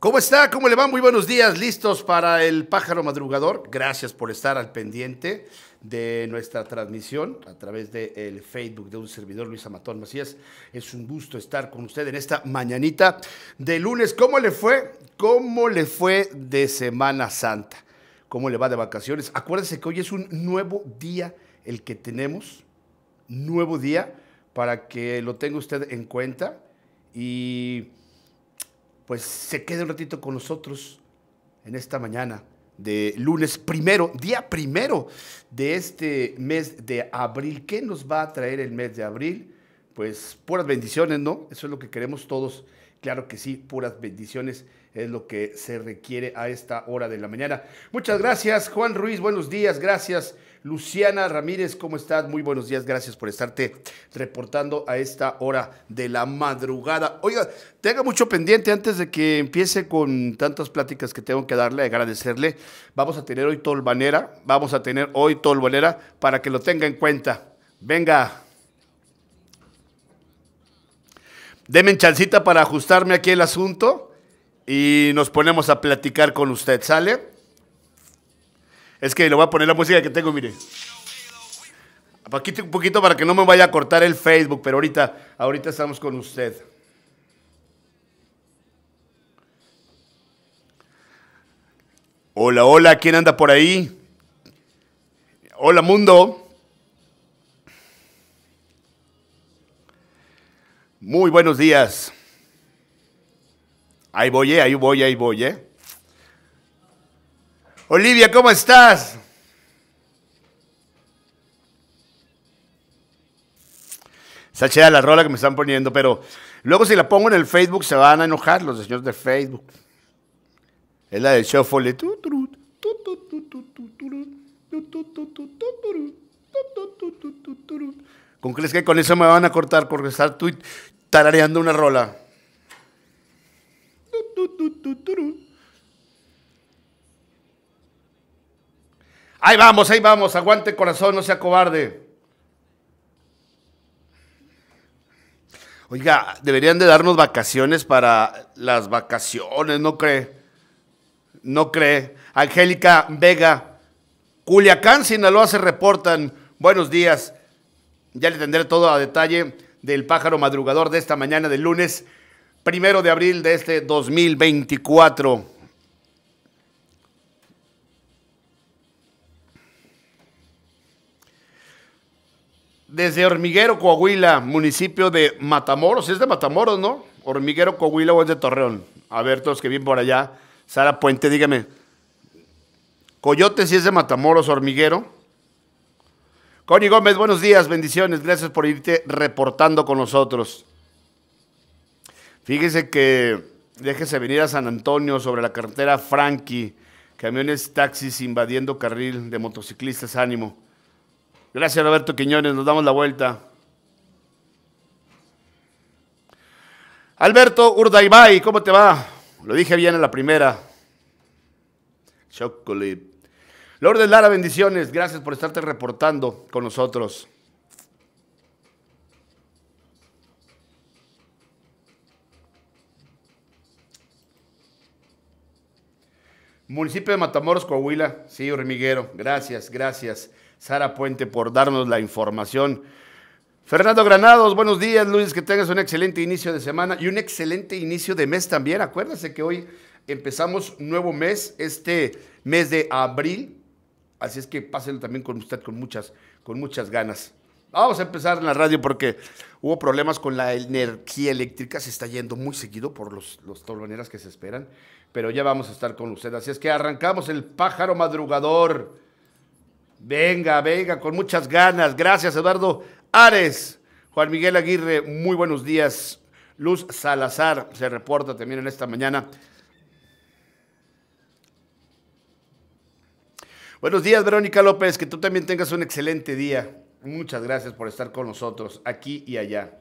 ¿Cómo está? ¿Cómo le va? Muy buenos días. ¿Listos para el pájaro madrugador? Gracias por estar al pendiente de nuestra transmisión a través del Facebook de un servidor, Luis Amatón Macías. Es un gusto estar con usted en esta mañanita de lunes. ¿Cómo le fue? ¿Cómo le fue de Semana Santa? ¿Cómo le va de vacaciones? Acuérdese que hoy es un nuevo día el que tenemos. Nuevo día para que lo tenga usted en cuenta. Y pues se quede un ratito con nosotros en esta mañana de lunes primero, día primero de este mes de abril. ¿Qué nos va a traer el mes de abril? Pues puras bendiciones, ¿no? Eso es lo que queremos todos. Claro que sí, puras bendiciones es lo que se requiere a esta hora de la mañana. Muchas gracias, Juan Ruiz. Buenos días, gracias. Luciana Ramírez, ¿cómo estás? Muy buenos días, gracias por estarte reportando a esta hora de la madrugada. Oiga, tenga mucho pendiente antes de que empiece con tantas pláticas que tengo que darle, agradecerle. Vamos a tener hoy banera, vamos a tener hoy banera para que lo tenga en cuenta. Venga. Deme chancita para ajustarme aquí el asunto y nos ponemos a platicar con usted, ¿sale? Es que le voy a poner la música que tengo, mire. Paquito, un poquito para que no me vaya a cortar el Facebook, pero ahorita, ahorita estamos con usted. Hola, hola, ¿quién anda por ahí? Hola, mundo. Muy buenos días. Ahí voy, eh, ahí voy, ahí voy, eh. Olivia, ¿cómo estás? Está chida la rola que me están poniendo, pero luego si la pongo en el Facebook se van a enojar los señores de Facebook. Es la del shuffle. ¿Con crees que con eso me van a cortar por estar tarareando una rola? Ahí vamos, ahí vamos, aguante corazón, no sea cobarde. Oiga, deberían de darnos vacaciones para las vacaciones, ¿no cree? No cree. Angélica Vega, Culiacán, Sinaloa se reportan. Buenos días. Ya le tendré todo a detalle del pájaro madrugador de esta mañana del lunes, primero de abril de este 2024. Desde Hormiguero, Coahuila, municipio de Matamoros. Es de Matamoros, ¿no? Hormiguero, Coahuila o es de Torreón. A ver, todos que vienen por allá. Sara Puente, dígame. Coyote, si es de Matamoros, Hormiguero. Connie Gómez, buenos días, bendiciones. Gracias por irte reportando con nosotros. Fíjese que déjese venir a San Antonio sobre la carretera Frankie. Camiones, taxis invadiendo carril de motociclistas, ánimo. Gracias, Roberto Quiñones. Nos damos la vuelta. Alberto Urdaibai, ¿cómo te va? Lo dije bien en la primera. Chocolate. Lourdes Lara, bendiciones. Gracias por estarte reportando con nosotros. Municipio de Matamoros, Coahuila. Sí, hormiguero. Gracias, gracias. Sara Puente por darnos la información. Fernando Granados, buenos días Luis, que tengas un excelente inicio de semana y un excelente inicio de mes también. Acuérdase que hoy empezamos nuevo mes, este mes de abril, así es que pásenlo también con usted con muchas, con muchas ganas. Vamos a empezar en la radio porque hubo problemas con la energía eléctrica, se está yendo muy seguido por los, los toloneras que se esperan, pero ya vamos a estar con usted, así es que arrancamos el pájaro madrugador. Venga, venga, con muchas ganas. Gracias, Eduardo Ares. Juan Miguel Aguirre, muy buenos días. Luz Salazar se reporta también en esta mañana. Buenos días, Verónica López, que tú también tengas un excelente día. Muchas gracias por estar con nosotros aquí y allá.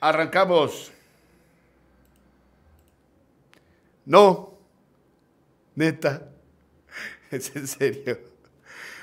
Arrancamos. No. Neta. Es en serio.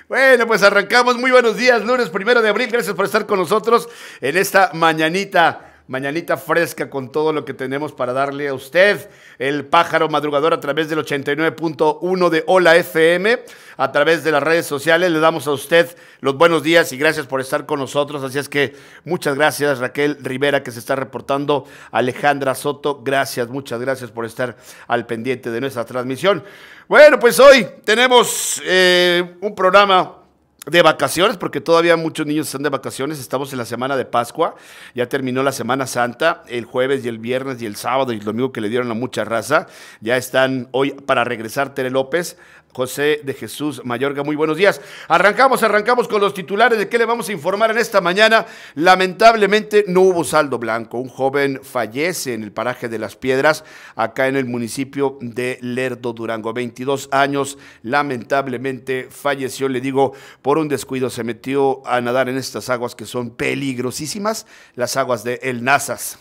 Bueno, pues arrancamos. Muy buenos días, lunes primero de abril. Gracias por estar con nosotros en esta mañanita mañanita fresca con todo lo que tenemos para darle a usted. El pájaro madrugador a través del 89.1 de Hola FM, a través de las redes sociales. Le damos a usted los buenos días y gracias por estar con nosotros. Así es que muchas gracias Raquel Rivera que se está reportando. Alejandra Soto, gracias, muchas gracias por estar al pendiente de nuestra transmisión. Bueno, pues hoy tenemos eh, un programa de vacaciones, porque todavía muchos niños están de vacaciones, estamos en la semana de Pascua, ya terminó la Semana Santa, el jueves y el viernes y el sábado y el domingo que le dieron a mucha raza, ya están hoy para regresar Tere López José de Jesús Mayorga. Muy buenos días. Arrancamos, arrancamos con los titulares de qué le vamos a informar en esta mañana. Lamentablemente no hubo saldo blanco. Un joven fallece en el paraje de las piedras, acá en el municipio de Lerdo, Durango. 22 años, lamentablemente falleció, le digo, por un descuido. Se metió a nadar en estas aguas que son peligrosísimas, las aguas de El Nazas.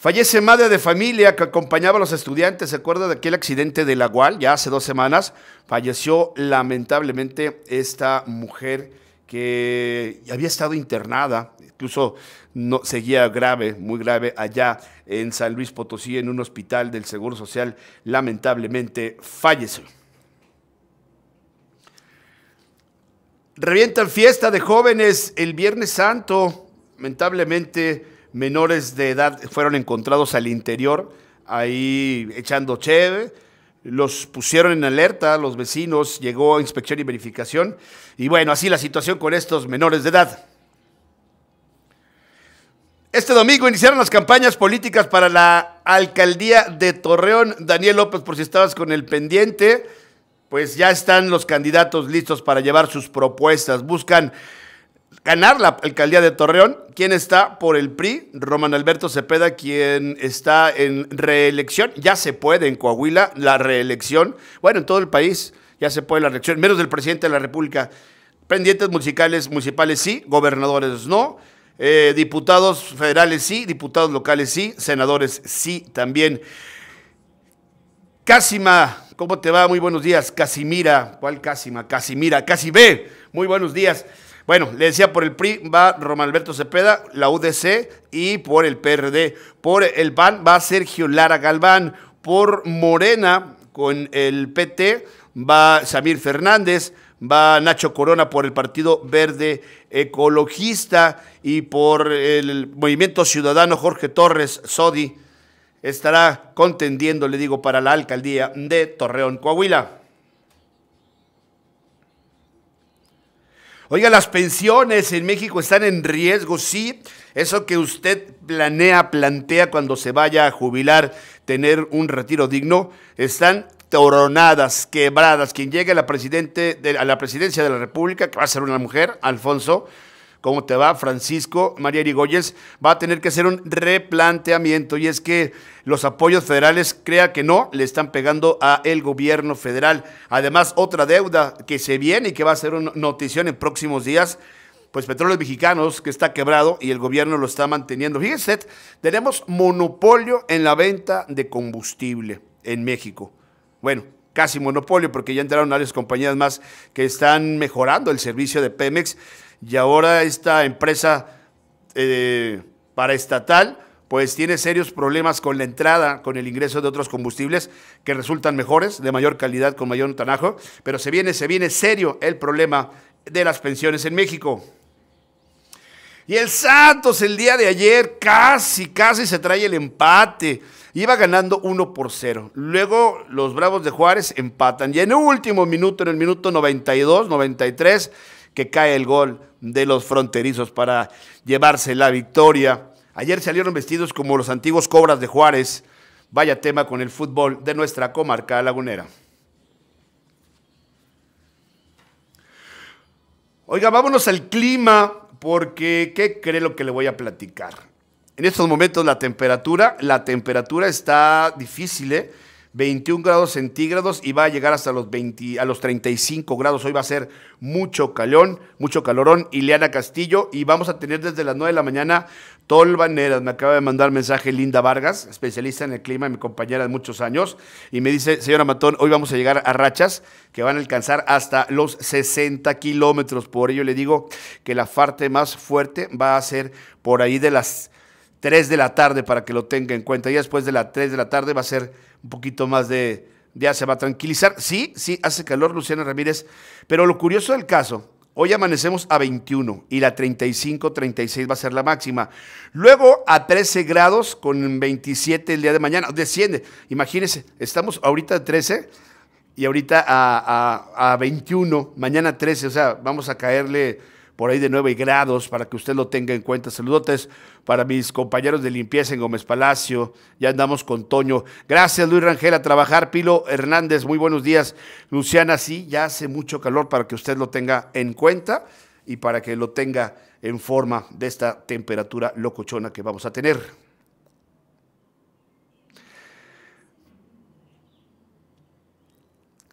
Fallece madre de familia que acompañaba a los estudiantes. ¿Se acuerda de aquel accidente de la UAL? Ya hace dos semanas falleció lamentablemente esta mujer que había estado internada, incluso no, seguía grave, muy grave, allá en San Luis Potosí, en un hospital del Seguro Social, lamentablemente falleció. Revientan fiesta de jóvenes el Viernes Santo, lamentablemente menores de edad fueron encontrados al interior, ahí echando cheve. Los pusieron en alerta, los vecinos, llegó a inspección y verificación. Y bueno, así la situación con estos menores de edad. Este domingo iniciaron las campañas políticas para la alcaldía de Torreón. Daniel López, por si estabas con el pendiente, pues ya están los candidatos listos para llevar sus propuestas. Buscan ganar la alcaldía de Torreón. ¿Quién está por el PRI? Roman Alberto Cepeda, quien está en reelección. Ya se puede en Coahuila la reelección. Bueno, en todo el país ya se puede la reelección, menos del presidente de la República. Pendientes musicales, municipales sí, gobernadores no. Eh, diputados federales sí, diputados locales sí, senadores sí también. Cásima, ¿cómo te va? Muy buenos días. Casimira, ¿cuál Cásima? Casimira, Casi muy buenos días. Bueno, le decía, por el PRI va Román Alberto Cepeda, la UDC, y por el PRD. Por el PAN va Sergio Lara Galván. Por Morena, con el PT, va Samir Fernández va Nacho Corona por el Partido Verde Ecologista y por el Movimiento Ciudadano Jorge Torres Sodi estará contendiendo, le digo, para la alcaldía de Torreón, Coahuila. Oiga, las pensiones en México están en riesgo, sí. Eso que usted planea, plantea cuando se vaya a jubilar, tener un retiro digno, están toronadas, quebradas. Quien llegue a la, presidente de, a la presidencia de la República, que va a ser una mujer, Alfonso, ¿Cómo te va? Francisco María Erigoyes va a tener que hacer un replanteamiento y es que los apoyos federales, crea que no, le están pegando a el gobierno federal. Además, otra deuda que se viene y que va a ser una notición en próximos días pues Petróleos Mexicanos, que está quebrado y el gobierno lo está manteniendo. Fíjense, tenemos monopolio en la venta de combustible en México. Bueno, casi monopolio porque ya entraron varias compañías más que están mejorando el servicio de Pemex y ahora esta empresa eh, paraestatal pues tiene serios problemas con la entrada, con el ingreso de otros combustibles que resultan mejores, de mayor calidad, con mayor tanajo, pero se viene, se viene serio el problema de las pensiones en México. Y el Santos el día de ayer casi, casi se trae el empate. Iba ganando 1 por 0. Luego los Bravos de Juárez empatan. Y en el último minuto, en el minuto 92, 93, que cae el gol de los fronterizos para llevarse la victoria. Ayer salieron vestidos como los antiguos cobras de Juárez. Vaya tema con el fútbol de nuestra comarca lagunera. Oiga, vámonos al clima, porque ¿qué cree lo que le voy a platicar? En estos momentos la temperatura, la temperatura está difícil, ¿eh? 21 grados centígrados y va a llegar hasta los 20, a los 35 grados. Hoy va a ser mucho calón, mucho calorón. Ileana Castillo y vamos a tener desde las 9 de la mañana tolvaneras. Me acaba de mandar mensaje Linda Vargas, especialista en el clima, mi compañera de muchos años, y me dice, señora Matón, hoy vamos a llegar a rachas que van a alcanzar hasta los 60 kilómetros. Por ello le digo que la parte más fuerte va a ser por ahí de las 3 de la tarde para que lo tenga en cuenta. y después de las 3 de la tarde va a ser un poquito más de, ya se va a tranquilizar. Sí, sí, hace calor, Luciana Ramírez. Pero lo curioso del caso, hoy amanecemos a 21 y la 35, 36 va a ser la máxima. Luego a 13 grados con 27 el día de mañana. Desciende. Imagínense, estamos ahorita a 13 y ahorita a, a, a 21, mañana 13. O sea, vamos a caerle por ahí de 9 grados, para que usted lo tenga en cuenta. Saludotes para mis compañeros de limpieza en Gómez Palacio. Ya andamos con Toño. Gracias, Luis Rangel, a trabajar. Pilo Hernández, muy buenos días. Luciana, sí, ya hace mucho calor para que usted lo tenga en cuenta y para que lo tenga en forma de esta temperatura locochona que vamos a tener.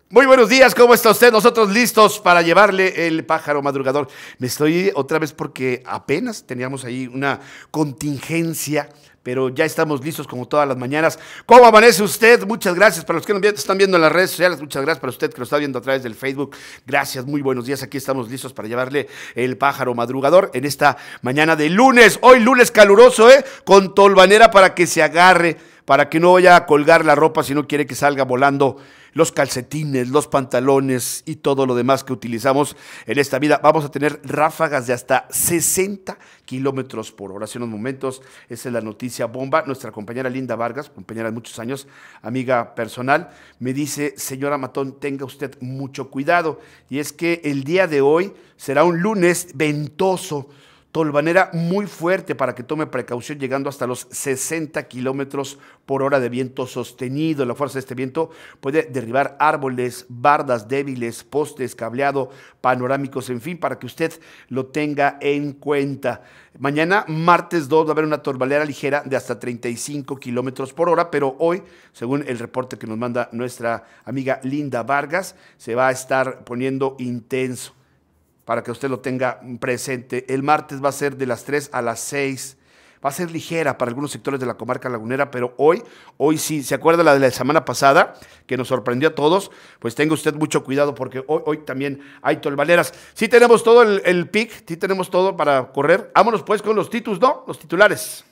Muy buenos días, ¿cómo está usted? Nosotros listos para llevarle el pájaro madrugador. Me estoy otra vez porque apenas teníamos ahí una contingencia, pero ya estamos listos como todas las mañanas. ¿Cómo amanece usted? Muchas gracias para los que nos están viendo en las redes sociales, muchas gracias para usted que lo está viendo a través del Facebook. Gracias, muy buenos días. Aquí estamos listos para llevarle el pájaro madrugador en esta mañana de lunes. Hoy lunes caluroso, ¿eh? Con tolvanera para que se agarre, para que no vaya a colgar la ropa si no quiere que salga volando los calcetines, los pantalones y todo lo demás que utilizamos en esta vida. Vamos a tener ráfagas de hasta 60 kilómetros por hora. Hace unos momentos, esa es la noticia bomba. Nuestra compañera Linda Vargas, compañera de muchos años, amiga personal, me dice, señora Matón, tenga usted mucho cuidado. Y es que el día de hoy será un lunes ventoso tolvanera muy fuerte para que tome precaución, llegando hasta los 60 kilómetros por hora de viento sostenido. La fuerza de este viento puede derribar árboles, bardas débiles, postes, cableado, panorámicos, en fin, para que usted lo tenga en cuenta. Mañana, martes 2, va a haber una torbalera ligera de hasta 35 kilómetros por hora, pero hoy, según el reporte que nos manda nuestra amiga Linda Vargas, se va a estar poniendo intenso para que usted lo tenga presente. El martes va a ser de las 3 a las 6. Va a ser ligera para algunos sectores de la comarca lagunera, pero hoy, hoy sí, ¿se acuerda la de la semana pasada que nos sorprendió a todos? Pues tenga usted mucho cuidado porque hoy, también hay tolvaleras. Sí tenemos todo el, pic, sí tenemos todo para correr. Vámonos pues con los títulos, ¿no? Los titulares.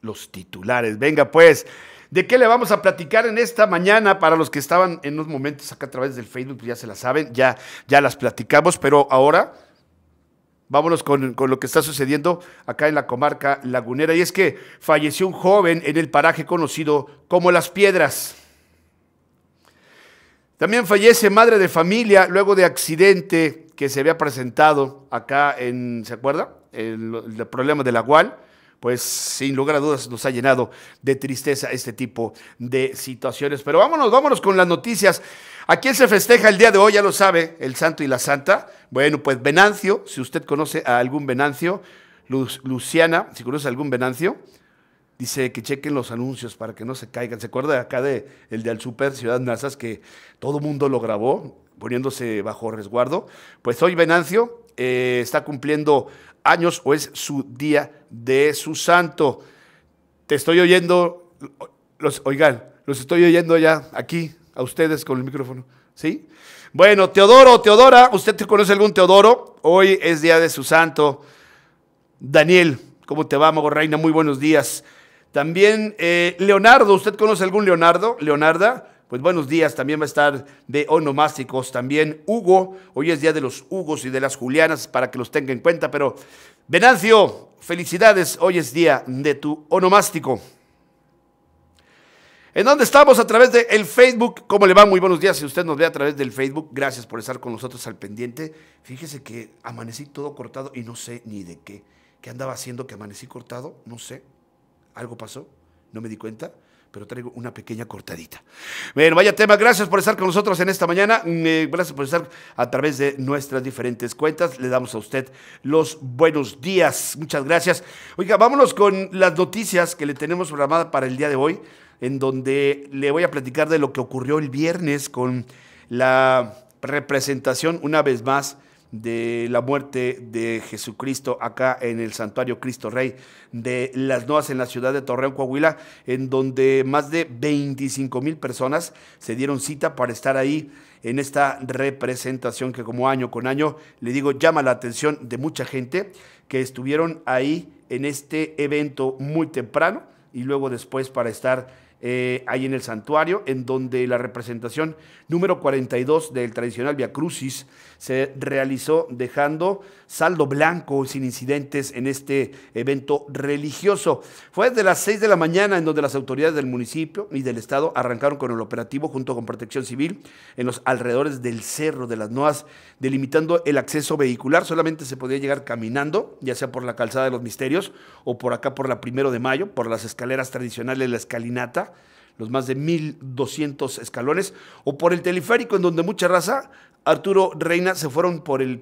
Los titulares, venga pues. ¿De qué le vamos a platicar en esta mañana? Para los que estaban en unos momentos acá a través del Facebook, pues ya se la saben, ya, ya las platicamos, pero ahora vámonos con, lo que está sucediendo acá en la comarca lagunera. Y es que falleció un joven en el paraje conocido como Las Piedras. También fallece madre de familia luego de accidente que se había presentado acá en, ¿se acuerda? El, el problema de la UAL pues sin lugar a dudas nos ha llenado de tristeza este tipo de situaciones. Pero vámonos, vámonos con las noticias. ¿A quién se festeja el día de hoy? Ya lo sabe, el santo y la santa. Bueno, pues Venancio, si usted conoce a algún Venancio, Luciana, si conoce a algún Venancio, dice que chequen los anuncios para que no se caigan. ¿Se acuerda acá de el de Al Super Ciudad Nazas que todo mundo lo grabó poniéndose bajo resguardo? Pues hoy Venancio eh, está cumpliendo años o es su día de su santo. Te estoy oyendo, los, oigan, los estoy oyendo ya aquí, a ustedes con el micrófono, ¿sí? Bueno, Teodoro, Teodora, ¿usted te conoce algún Teodoro? Hoy es día de su santo. Daniel, ¿cómo te va, Mago Reina? Muy buenos días. También eh, Leonardo, ¿usted conoce algún Leonardo? Leonarda pues buenos días, también va a estar de onomásticos, también Hugo, hoy es día de los Hugos y de las Julianas para que los tenga en cuenta, pero Venancio, felicidades, hoy es día de tu onomástico. ¿En dónde estamos? A través del el Facebook. ¿Cómo le va? Muy buenos días. Si usted nos ve a través del Facebook, gracias por estar con nosotros al pendiente. Fíjese que amanecí todo cortado y no sé ni de qué. ¿Qué andaba haciendo que amanecí cortado? No sé. Algo pasó. No me di cuenta pero traigo una pequeña cortadita. Bueno, vaya tema, gracias por estar con nosotros en esta mañana, eh, gracias por estar a través de nuestras diferentes cuentas, le damos a usted los buenos días, muchas gracias. Oiga, vámonos con las noticias que le tenemos programada para el día de hoy, en donde le voy a platicar de lo que ocurrió el viernes con la representación, una vez más, de la muerte de Jesucristo acá en el santuario Cristo Rey de las Noas en la ciudad de Torreón, Coahuila, en donde más de 25 mil personas se dieron cita para estar ahí en esta representación que como año con año, le digo, llama la atención de mucha gente que estuvieron ahí en este evento muy temprano y luego después para estar eh, ahí en el santuario, en donde la representación número 42 del tradicional Via Crucis se realizó dejando saldo blanco sin incidentes en este evento religioso. Fue desde las 6 de la mañana en donde las autoridades del municipio y del estado arrancaron con el operativo junto con Protección Civil en los alrededores del Cerro de las Noas, delimitando el acceso vehicular. Solamente se podía llegar caminando, ya sea por la calzada de los misterios o por acá por la primero de mayo, por las escaleras tradicionales, la escalinata los más de 1.200 escalones, o por el teleférico, en donde mucha raza, Arturo Reina, se fueron por el,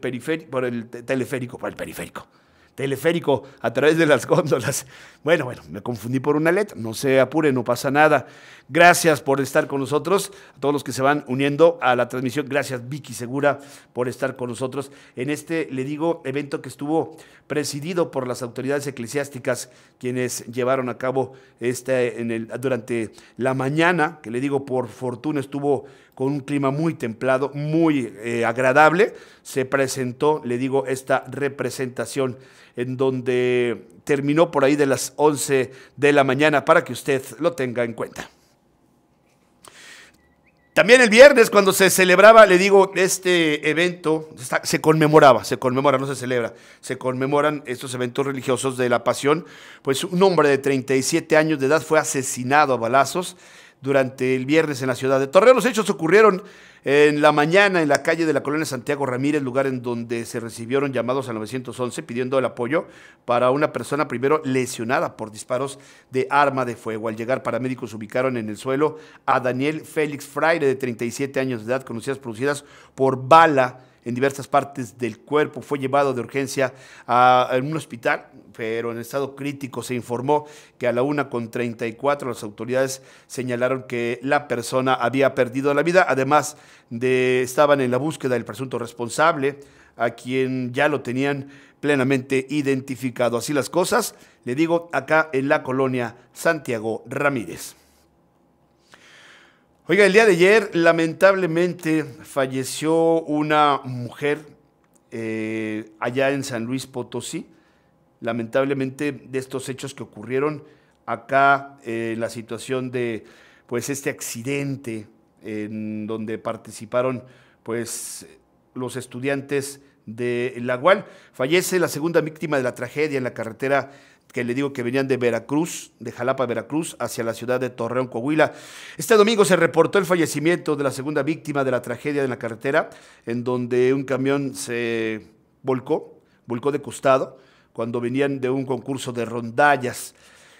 por el teleférico, por el periférico teleférico a través de las góndolas. Bueno, bueno, me confundí por una letra, no se apure, no pasa nada. Gracias por estar con nosotros, a todos los que se van uniendo a la transmisión. Gracias Vicky Segura por estar con nosotros en este, le digo, evento que estuvo presidido por las autoridades eclesiásticas, quienes llevaron a cabo este en el, durante la mañana, que le digo, por fortuna estuvo con un clima muy templado, muy eh, agradable, se presentó, le digo, esta representación en donde terminó por ahí de las 11 de la mañana para que usted lo tenga en cuenta. También el viernes, cuando se celebraba, le digo, este evento se conmemoraba, se conmemora, no se celebra, se conmemoran estos eventos religiosos de la pasión. Pues un hombre de 37 años de edad fue asesinado a balazos durante el viernes en la ciudad de Torreón. Los hechos ocurrieron en la mañana en la calle de la colonia Santiago Ramírez, lugar en donde se recibieron llamados al 911 pidiendo el apoyo para una persona primero lesionada por disparos de arma de fuego. Al llegar, paramédicos ubicaron en el suelo a Daniel Félix Fraire, de 37 años de edad, conocidas producidas por bala en diversas partes del cuerpo. Fue llevado de urgencia a, un hospital, pero en estado crítico. Se informó que a la con 34 las autoridades señalaron que la persona había perdido la vida. Además de estaban en la búsqueda del presunto responsable, a quien ya lo tenían plenamente identificado. Así las cosas, le digo acá en la colonia Santiago Ramírez. Oiga, el día de ayer lamentablemente falleció una mujer eh, allá en San Luis Potosí. Lamentablemente de estos hechos que ocurrieron acá, en eh, la situación de pues este accidente en donde participaron pues los estudiantes de la UAL. Fallece la segunda víctima de la tragedia en la carretera que le digo que venían de Veracruz, de Jalapa, Veracruz, hacia la ciudad de Torreón, Coahuila. Este domingo se reportó el fallecimiento de la segunda víctima de la tragedia en la carretera, en donde un camión se volcó, volcó de costado, cuando venían de un concurso de rondallas.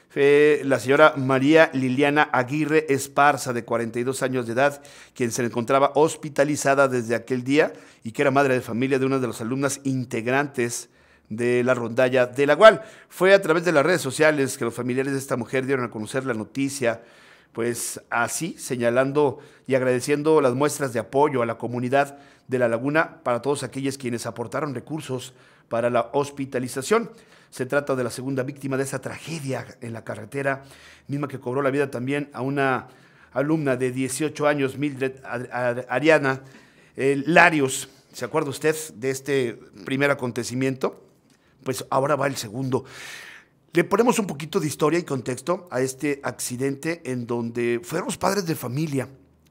Fue eh, la señora María Liliana Aguirre Esparza, de 42 años de edad, quien se encontraba hospitalizada desde aquel día y que era madre de familia de una de las alumnas integrantes de la rondalla de la cual Fue a través de las redes sociales que los familiares de esta mujer dieron a conocer la noticia, pues así, señalando y agradeciendo las muestras de apoyo a la comunidad de La Laguna para todos aquellos quienes aportaron recursos para la hospitalización. Se trata de la segunda víctima de esa tragedia en la carretera, misma que cobró la vida también a una alumna de 18 años, Mildred Ariana eh, Larios. ¿Se acuerda usted de este primer acontecimiento? pues ahora va el segundo. Le ponemos un poquito de historia y contexto a este accidente en donde fueron los padres de familia,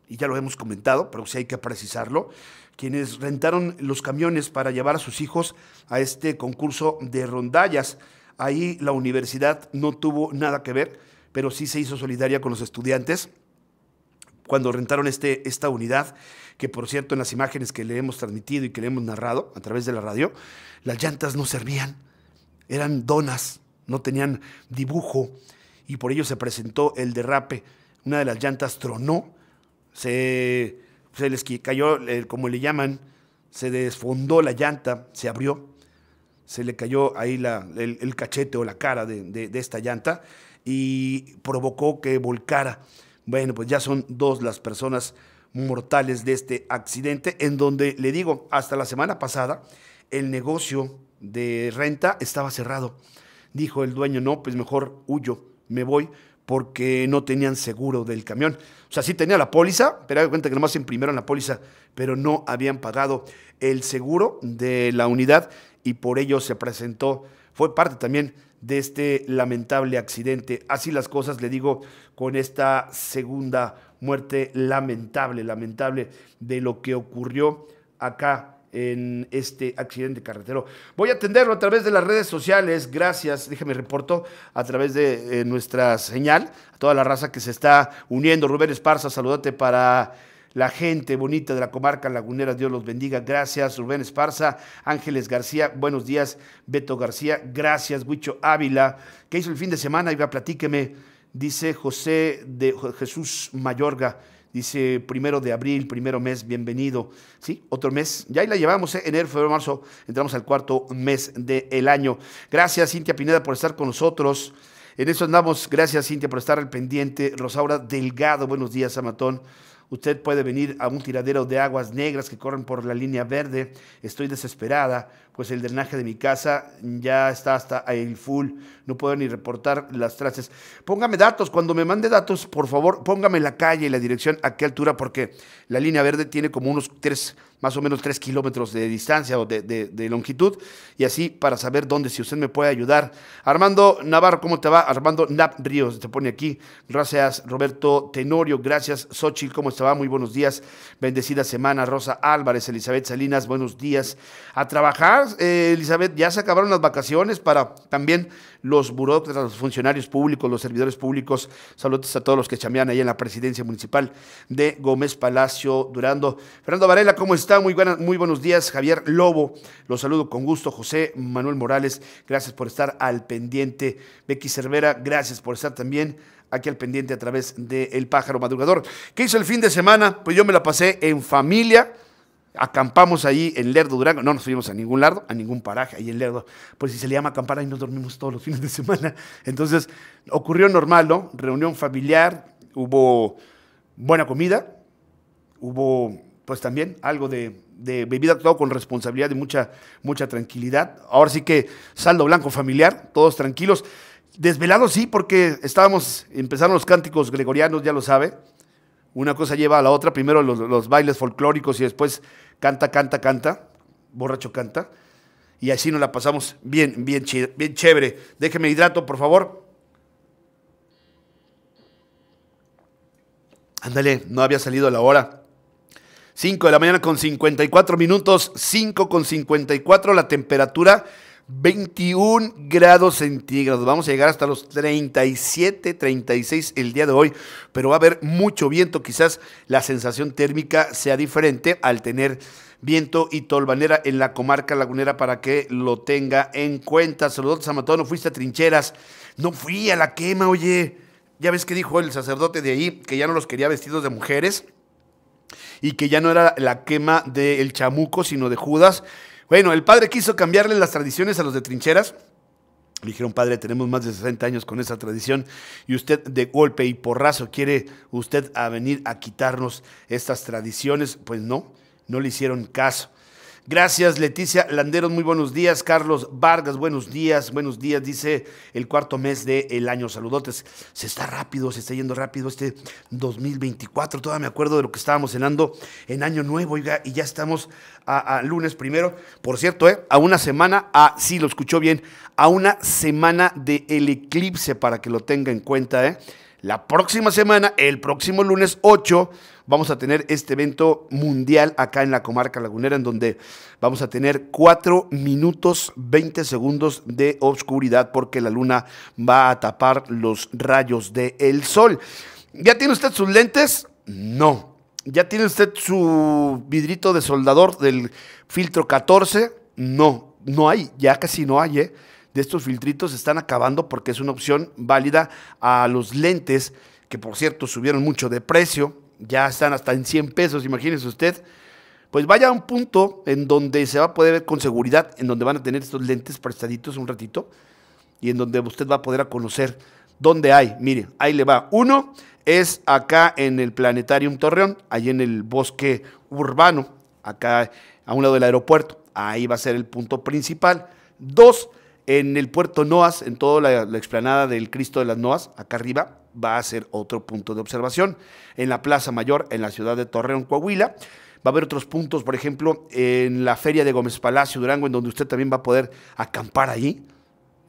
y ya lo hemos comentado, pero sí hay que precisarlo, quienes rentaron los camiones para llevar a sus hijos a este concurso de rondallas. Ahí la universidad no tuvo nada que ver, pero sí se hizo solidaria con los estudiantes cuando rentaron este, esta unidad que por cierto en las imágenes que le hemos transmitido y que le hemos narrado a través de la radio, las llantas no servían, eran donas, no tenían dibujo y por ello se presentó el derrape. Una de las llantas tronó, se, se les cayó, eh, como le llaman, se desfondó la llanta, se abrió, se le cayó ahí la, el, cachete o la cara de, de esta llanta y provocó que volcara. Bueno, pues ya son dos las personas mortales de este accidente, en donde, le digo, hasta la semana pasada, el negocio de renta estaba cerrado. Dijo el dueño, no, pues mejor huyo, me voy, porque no tenían seguro del camión. O sea, sí tenía la póliza, pero hay cuenta que nomás imprimieron la póliza, pero no habían pagado el seguro de la unidad y por ello se presentó, fue parte también de este lamentable accidente. Así las cosas, le digo, con esta segunda muerte lamentable, lamentable de lo que ocurrió acá en este accidente carretero. Voy a atenderlo a través de las redes sociales, gracias, déjeme reporto, a través de eh, nuestra señal, a toda la raza que se está uniendo. Rubén Esparza, saludate para la gente bonita de la comarca lagunera, Dios los bendiga. Gracias, Rubén Esparza, Ángeles García, buenos días, Beto García, gracias, Huicho Ávila. ¿Qué hizo el fin de semana? Iba, platíqueme dice José de Jesús Mayorga, dice primero de abril, primero mes, bienvenido. Sí, otro mes, ya ahí la llevamos, ¿eh? enero, febrero, marzo, entramos al cuarto mes del el año. Gracias, Cintia Pineda, por estar con nosotros. En eso andamos, gracias, Cintia, por estar al pendiente. Rosaura Delgado, buenos días, Amatón. Usted puede venir a un tiradero de aguas negras que corren por la línea verde. Estoy desesperada, pues el drenaje de mi casa ya está hasta el full. No puedo ni reportar las trazas. Póngame datos. Cuando me mande datos, por favor, póngame la calle y la dirección a qué altura, porque la línea verde tiene como unos tres, más o menos tres kilómetros de distancia o de, longitud. Y así para saber dónde, si usted me puede ayudar. Armando Navarro, ¿cómo te va? Armando Nap Ríos te pone aquí. Gracias, Roberto Tenorio. Gracias, Xochitl, ¿cómo estaba, muy buenos días. Bendecida semana, Rosa Álvarez, Elizabeth Salinas, buenos días. A trabajar, eh, Elizabeth, ya se acabaron las vacaciones para también los burócratas, los funcionarios públicos, los servidores públicos. Saludos a todos los que chamean ahí en la presidencia municipal de Gómez Palacio Durando. Fernando Varela, ¿cómo está? Muy, buena, muy buenos días. Javier Lobo, los saludo con gusto. José Manuel Morales, gracias por estar al pendiente. Becky Cervera, gracias por estar también aquí al pendiente a través del Pájaro Madrugador. ¿Qué hizo el fin de semana? Pues yo me la pasé en familia. Acampamos ahí en Lerdo Durango, no nos fuimos a ningún lado, a ningún paraje ahí en Lerdo, pues si se le llama acampar ahí nos dormimos todos los fines de semana. Entonces ocurrió normal, ¿no? Reunión familiar, hubo buena comida, hubo pues también algo de, bebida, todo con responsabilidad y mucha, mucha tranquilidad. Ahora sí que saldo blanco familiar, todos tranquilos. Desvelado sí, porque estábamos, empezaron los cánticos gregorianos, ya lo sabe. Una cosa lleva a la otra, primero los, bailes folclóricos y después canta, canta, canta, borracho canta. Y así nos la pasamos bien, bien, bien chévere. Déjeme hidrato, por favor. Ándale, no había salido la hora. 5 de la mañana con 54 minutos, 5 con 54 la temperatura 21 grados centígrados. Vamos a llegar hasta los 37, 36 el día de hoy, pero va a haber mucho viento. Quizás la sensación térmica sea diferente al tener viento y tolvanera en la comarca lagunera para que lo tenga en cuenta. Saludos, Samatón, no fuiste a trincheras, no fui a la quema, oye. Ya ves que dijo el sacerdote de ahí que ya no los quería vestidos de mujeres y que ya no era la quema del chamuco, sino de Judas bueno, el padre quiso cambiarle las tradiciones a los de trincheras. dijeron, padre, tenemos más de 60 años con esa tradición y usted de golpe y porrazo quiere usted venir a quitarnos estas tradiciones. Pues no, no le hicieron caso. Gracias, Leticia Landeros. Muy buenos días. Carlos Vargas, buenos días. Buenos días, dice el cuarto mes del el año. Saludotes. Se está rápido, se está yendo rápido este 2024. Todavía me acuerdo de lo que estábamos cenando en Año Nuevo, oiga, y ya estamos a, lunes primero. Por cierto, ¿eh? a una semana, a, sí, lo escuchó bien, a una semana del eclipse para que lo tenga en cuenta, ¿eh? La próxima semana, el próximo lunes 8, vamos a tener este evento mundial acá en la comarca lagunera, en donde vamos a tener 4 minutos 20 segundos de oscuridad, porque la luna va a tapar los rayos del sol. ¿Ya tiene usted sus lentes? No. ¿Ya tiene usted su vidrito de soldador del filtro 14? No, no hay, ya casi no hay, ¿eh? de estos filtritos se están acabando porque es una opción válida a los lentes, que por cierto subieron mucho de precio, ya están hasta en 100 pesos, imagínese usted. Pues vaya a un punto en donde se va a poder ver con seguridad, en donde van a tener estos lentes prestaditos un ratito y en donde usted va a poder conocer dónde hay. Mire, ahí le va. Uno es acá en el Planetarium Torreón, ahí en el bosque urbano, acá a un lado del aeropuerto. Ahí va a ser el punto principal. Dos, en el puerto Noas, en toda la, explanada del Cristo de las Noas, acá arriba, va a ser otro punto de observación. En la Plaza Mayor, en la ciudad de Torreón, Coahuila. Va a haber otros puntos, por ejemplo, en la Feria de Gómez Palacio, Durango, en donde usted también va a poder acampar ahí.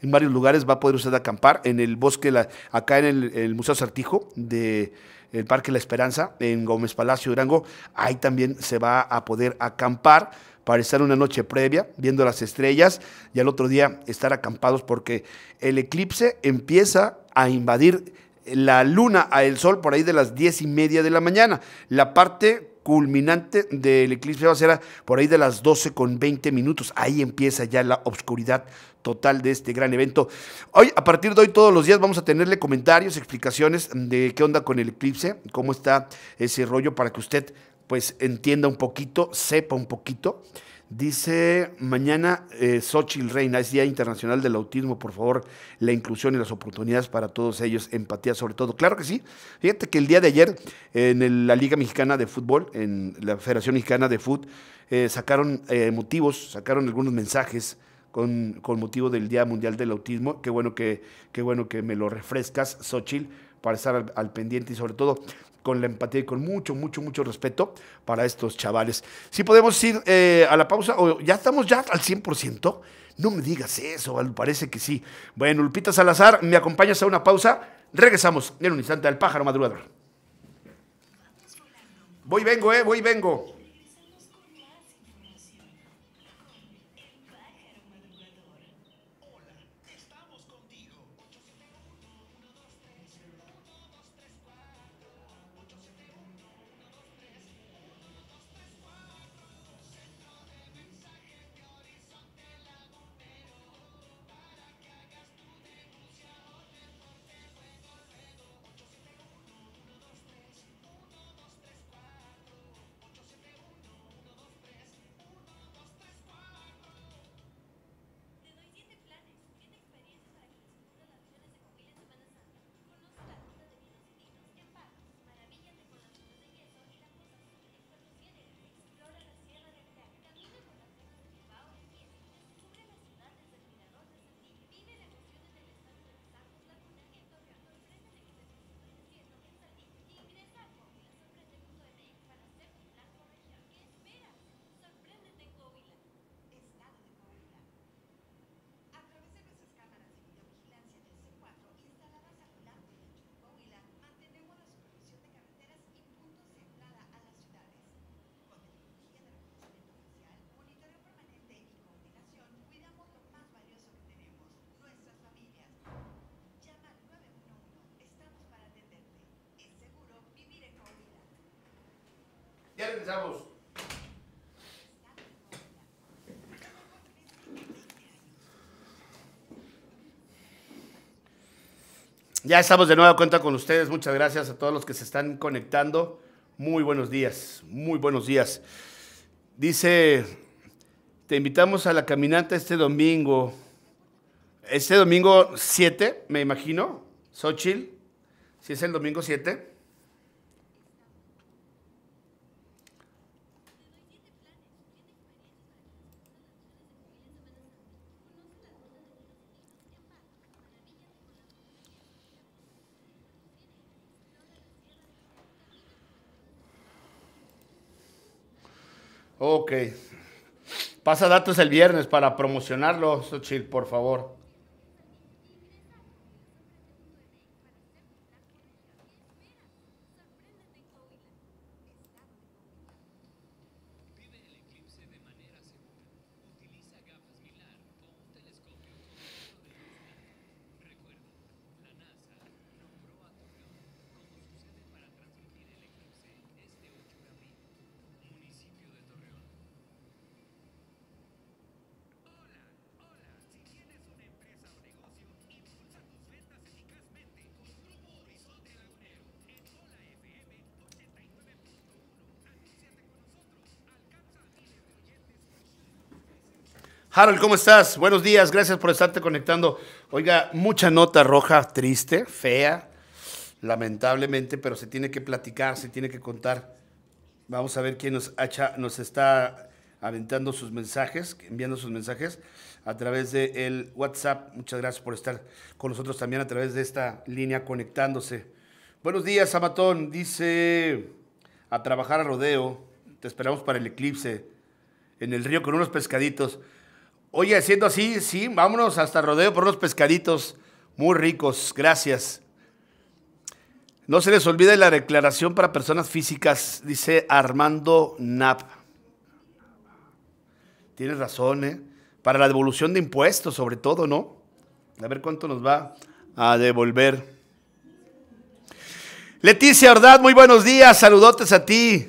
En varios lugares va a poder usted acampar. En el bosque, acá en el, Museo Sartijo de el Parque La Esperanza, en Gómez Palacio, Durango, ahí también se va a poder acampar para estar una noche previa viendo las estrellas y al otro día estar acampados porque el eclipse empieza a invadir la luna a el sol por ahí de las diez y media de la mañana. La parte culminante del eclipse va a ser por ahí de las 12 con 20 minutos. Ahí empieza ya la oscuridad total de este gran evento. Hoy, a partir de hoy, todos los días vamos a tenerle comentarios, explicaciones de qué onda con el eclipse, cómo está ese rollo para que usted pues entienda un poquito, sepa un poquito. Dice, mañana eh, Reina, es Día Internacional del Autismo, por favor, la inclusión y las oportunidades para todos ellos, empatía sobre todo. Claro que sí. Fíjate que el día de ayer en la Liga Mexicana de Fútbol, en la Federación Mexicana de Fútbol, eh, sacaron eh, motivos, sacaron algunos mensajes con, motivo del Día Mundial del Autismo. Qué bueno que, qué bueno que me lo refrescas, Xochitl, para estar al pendiente y sobre todo con la empatía y con mucho, mucho, mucho respeto para estos chavales. Si podemos ir eh, a la pausa, o ya estamos ya al 100%. No me digas eso, parece que sí. Bueno, Lupita Salazar, me acompañas a una pausa. Regresamos en un instante al pájaro madrugador. Voy vengo, eh, voy vengo. Ya estamos de nueva cuenta con ustedes. Muchas gracias a todos los que se están conectando. Muy buenos días, muy buenos días. Dice, te invitamos a la caminata este domingo. Este domingo 7, me imagino. Xochil, si es el domingo 7. Ok. Pasa datos el viernes para promocionarlo, Sochil, por favor. Harold, ¿cómo estás? Buenos días, gracias por estarte conectando. Oiga, mucha nota roja, triste, fea, lamentablemente, pero se tiene que platicar, se tiene que contar. Vamos a ver quién nos, está aventando sus mensajes, enviando sus mensajes a través del el WhatsApp. Muchas gracias por estar con nosotros también a través de esta línea conectándose. Buenos días, Amatón. Dice, a trabajar a rodeo. Te esperamos para el eclipse en el río con unos pescaditos. Oye, siendo así, sí, vámonos hasta Rodeo por unos pescaditos muy ricos. Gracias. No se les olvide la declaración para personas físicas, dice Armando Nap. Tienes razón, ¿eh? Para la devolución de impuestos, sobre todo, ¿no? A ver cuánto nos va a devolver. Leticia verdad. muy buenos días, saludotes a ti.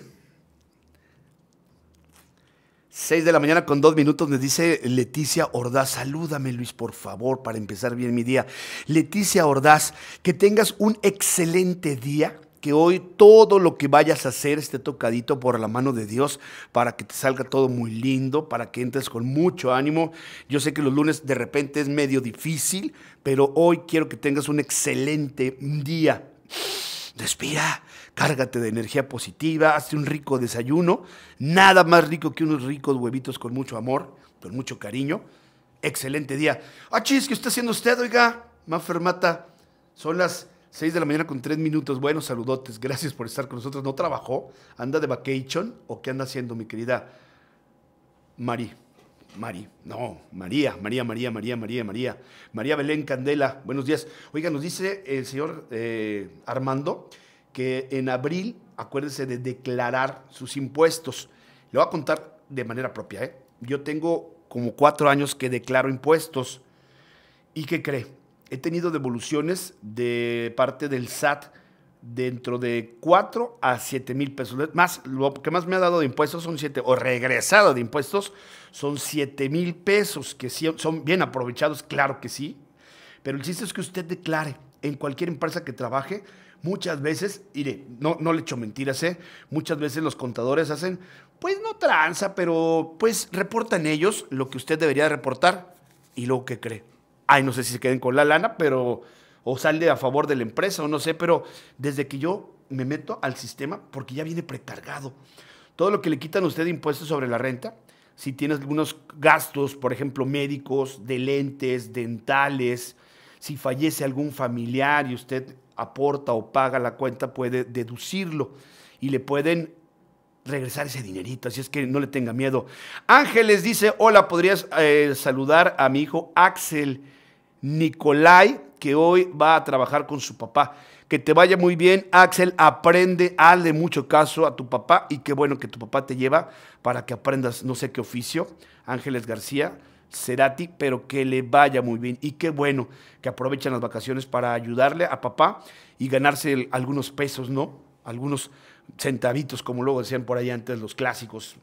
6 de la mañana con dos minutos me dice Leticia Ordaz, salúdame Luis por favor para empezar bien mi día. Leticia Ordaz, que tengas un excelente día, que hoy todo lo que vayas a hacer esté tocadito por la mano de Dios para que te salga todo muy lindo, para que entres con mucho ánimo. Yo sé que los lunes de repente es medio difícil, pero hoy quiero que tengas un excelente día. Respira cárgate de energía positiva, hazte un rico desayuno, nada más rico que unos ricos huevitos con mucho amor, con mucho cariño. Excelente día. Ah, chis, ¿qué está haciendo usted, oiga? Mafermata, son las 6 de la mañana con 3 minutos. Bueno, saludotes, gracias por estar con nosotros. ¿No trabajó? ¿Anda de vacation? ¿O qué anda haciendo, mi querida Mari? Mari, no, María, María, María, María, María, María. María Belén Candela, buenos días. Oiga, nos dice el señor eh, Armando que en abril, acuérdense de declarar sus impuestos. Le voy a contar de manera propia. ¿eh? Yo tengo como cuatro años que declaro impuestos. ¿Y qué cree? He tenido devoluciones de parte del SAT dentro de cuatro a siete mil pesos. Más, lo que más me ha dado de impuestos son siete o regresado de impuestos, son siete mil pesos, que son bien aprovechados, claro que sí. Pero el chiste es que usted declare en cualquier empresa que trabaje, Muchas veces, no, no le echo mentiras, ¿eh? Muchas veces los contadores hacen, pues no tranza, pero pues reportan ellos lo que usted debería reportar y lo que cree. Ay, no sé si se queden con la lana, pero o sale a favor de la empresa o no sé, pero desde que yo me meto al sistema, porque ya viene precargado. Todo lo que le quitan a usted de impuestos sobre la renta, si tiene algunos gastos, por ejemplo, médicos, de lentes, dentales, si fallece algún familiar y usted aporta o paga la cuenta puede deducirlo y le pueden regresar ese dinerito, así es que no le tenga miedo. Ángeles dice, hola, ¿podrías eh, saludar a mi hijo Axel Nicolai, que hoy va a trabajar con su papá? Que te vaya muy bien, Axel, aprende, hazle mucho caso a tu papá y qué bueno que tu papá te lleva para que aprendas no sé qué oficio. Ángeles García, Cerati, pero que le vaya muy bien. Y qué bueno que aprovechan las vacaciones para ayudarle a papá y ganarse algunos pesos, ¿no? Algunos centavitos, como luego decían por ahí antes los clásicos.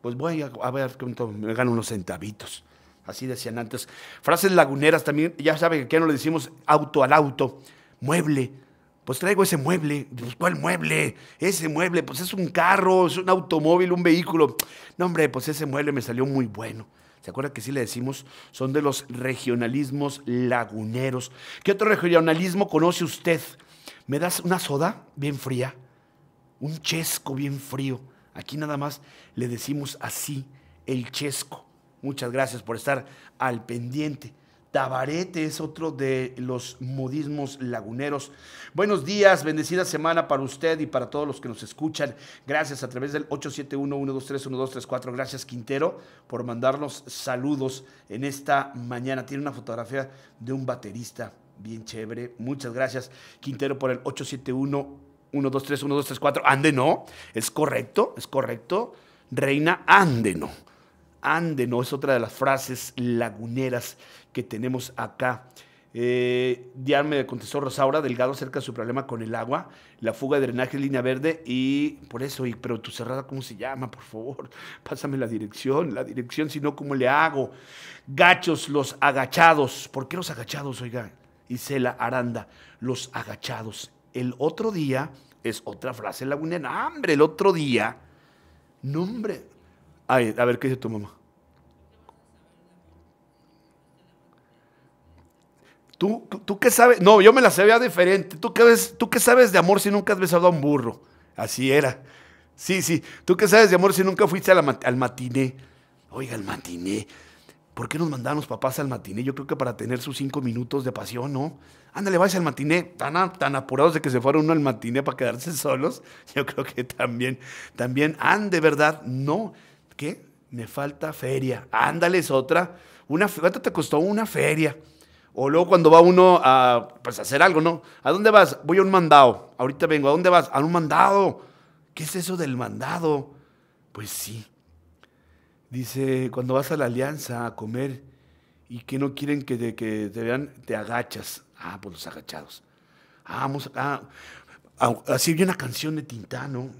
Pues voy a, ver cuánto me gano unos centavitos. Así decían antes. Frases laguneras también, ya saben que aquí no le decimos auto al auto, mueble. Pues traigo ese mueble. Pues, ¿Cuál mueble? Ese mueble, pues es un carro, es un automóvil, un vehículo. No, hombre, pues ese mueble me salió muy bueno. ¿Se acuerda que sí le decimos? Son de los regionalismos laguneros. ¿Qué otro regionalismo conoce usted? ¿Me das una soda bien fría? Un chesco bien frío. Aquí nada más le decimos así, el chesco. Muchas gracias por estar al pendiente. Tabarete es otro de los modismos laguneros. Buenos días, bendecida semana para usted y para todos los que nos escuchan. Gracias a través del 871-123-1234. Gracias, Quintero, por mandarnos saludos en esta mañana. Tiene una fotografía de un baterista bien chévere. Muchas gracias, Quintero, por el 871 123 1234 Ande no, es correcto, es correcto. Reina Andeno. Ande, ¿no? es otra de las frases laguneras que tenemos acá. Eh, Diarme contestó Rosaura Delgado acerca de su problema con el agua, la fuga de drenaje en línea verde y por eso, y, pero tu cerrada, ¿cómo se llama? Por favor, pásame la dirección, la dirección, si no, ¿cómo le hago? Gachos, los agachados. ¿Por qué los agachados, oiga? Isela Aranda, los agachados. El otro día, es otra frase lagunera, Hambre, hombre, el otro día, no, hombre, a ver, ¿qué dice tu mamá? ¿Tú, tú, qué sabes? No, yo me la sabía diferente. ¿Tú qué, ¿Tú qué sabes de amor si nunca has besado a un burro? Así era. Sí, sí. ¿Tú qué sabes de amor si nunca fuiste al matiné? Oiga, al matiné. ¿Por qué nos mandaban los papás al matiné? Yo creo que para tener sus cinco minutos de pasión, ¿no? Ándale, vayas al matiné. Tan, tan apurados de que se fueron uno al matiné para quedarse solos. Yo creo que también, también han de verdad, no. ¿Qué? Me falta feria. Ándales otra. Una, ¿Cuánto te costó una feria? O luego cuando va uno a pues, hacer algo, ¿no? ¿A dónde vas? Voy a un mandado. Ahorita vengo. ¿A dónde vas? A un mandado. ¿Qué es eso del mandado? Pues sí. Dice, cuando vas a la alianza a comer y que no quieren que te, que vean, te agachas. Ah, pues los agachados. Ah, vamos, ah, así vi una canción de Tintano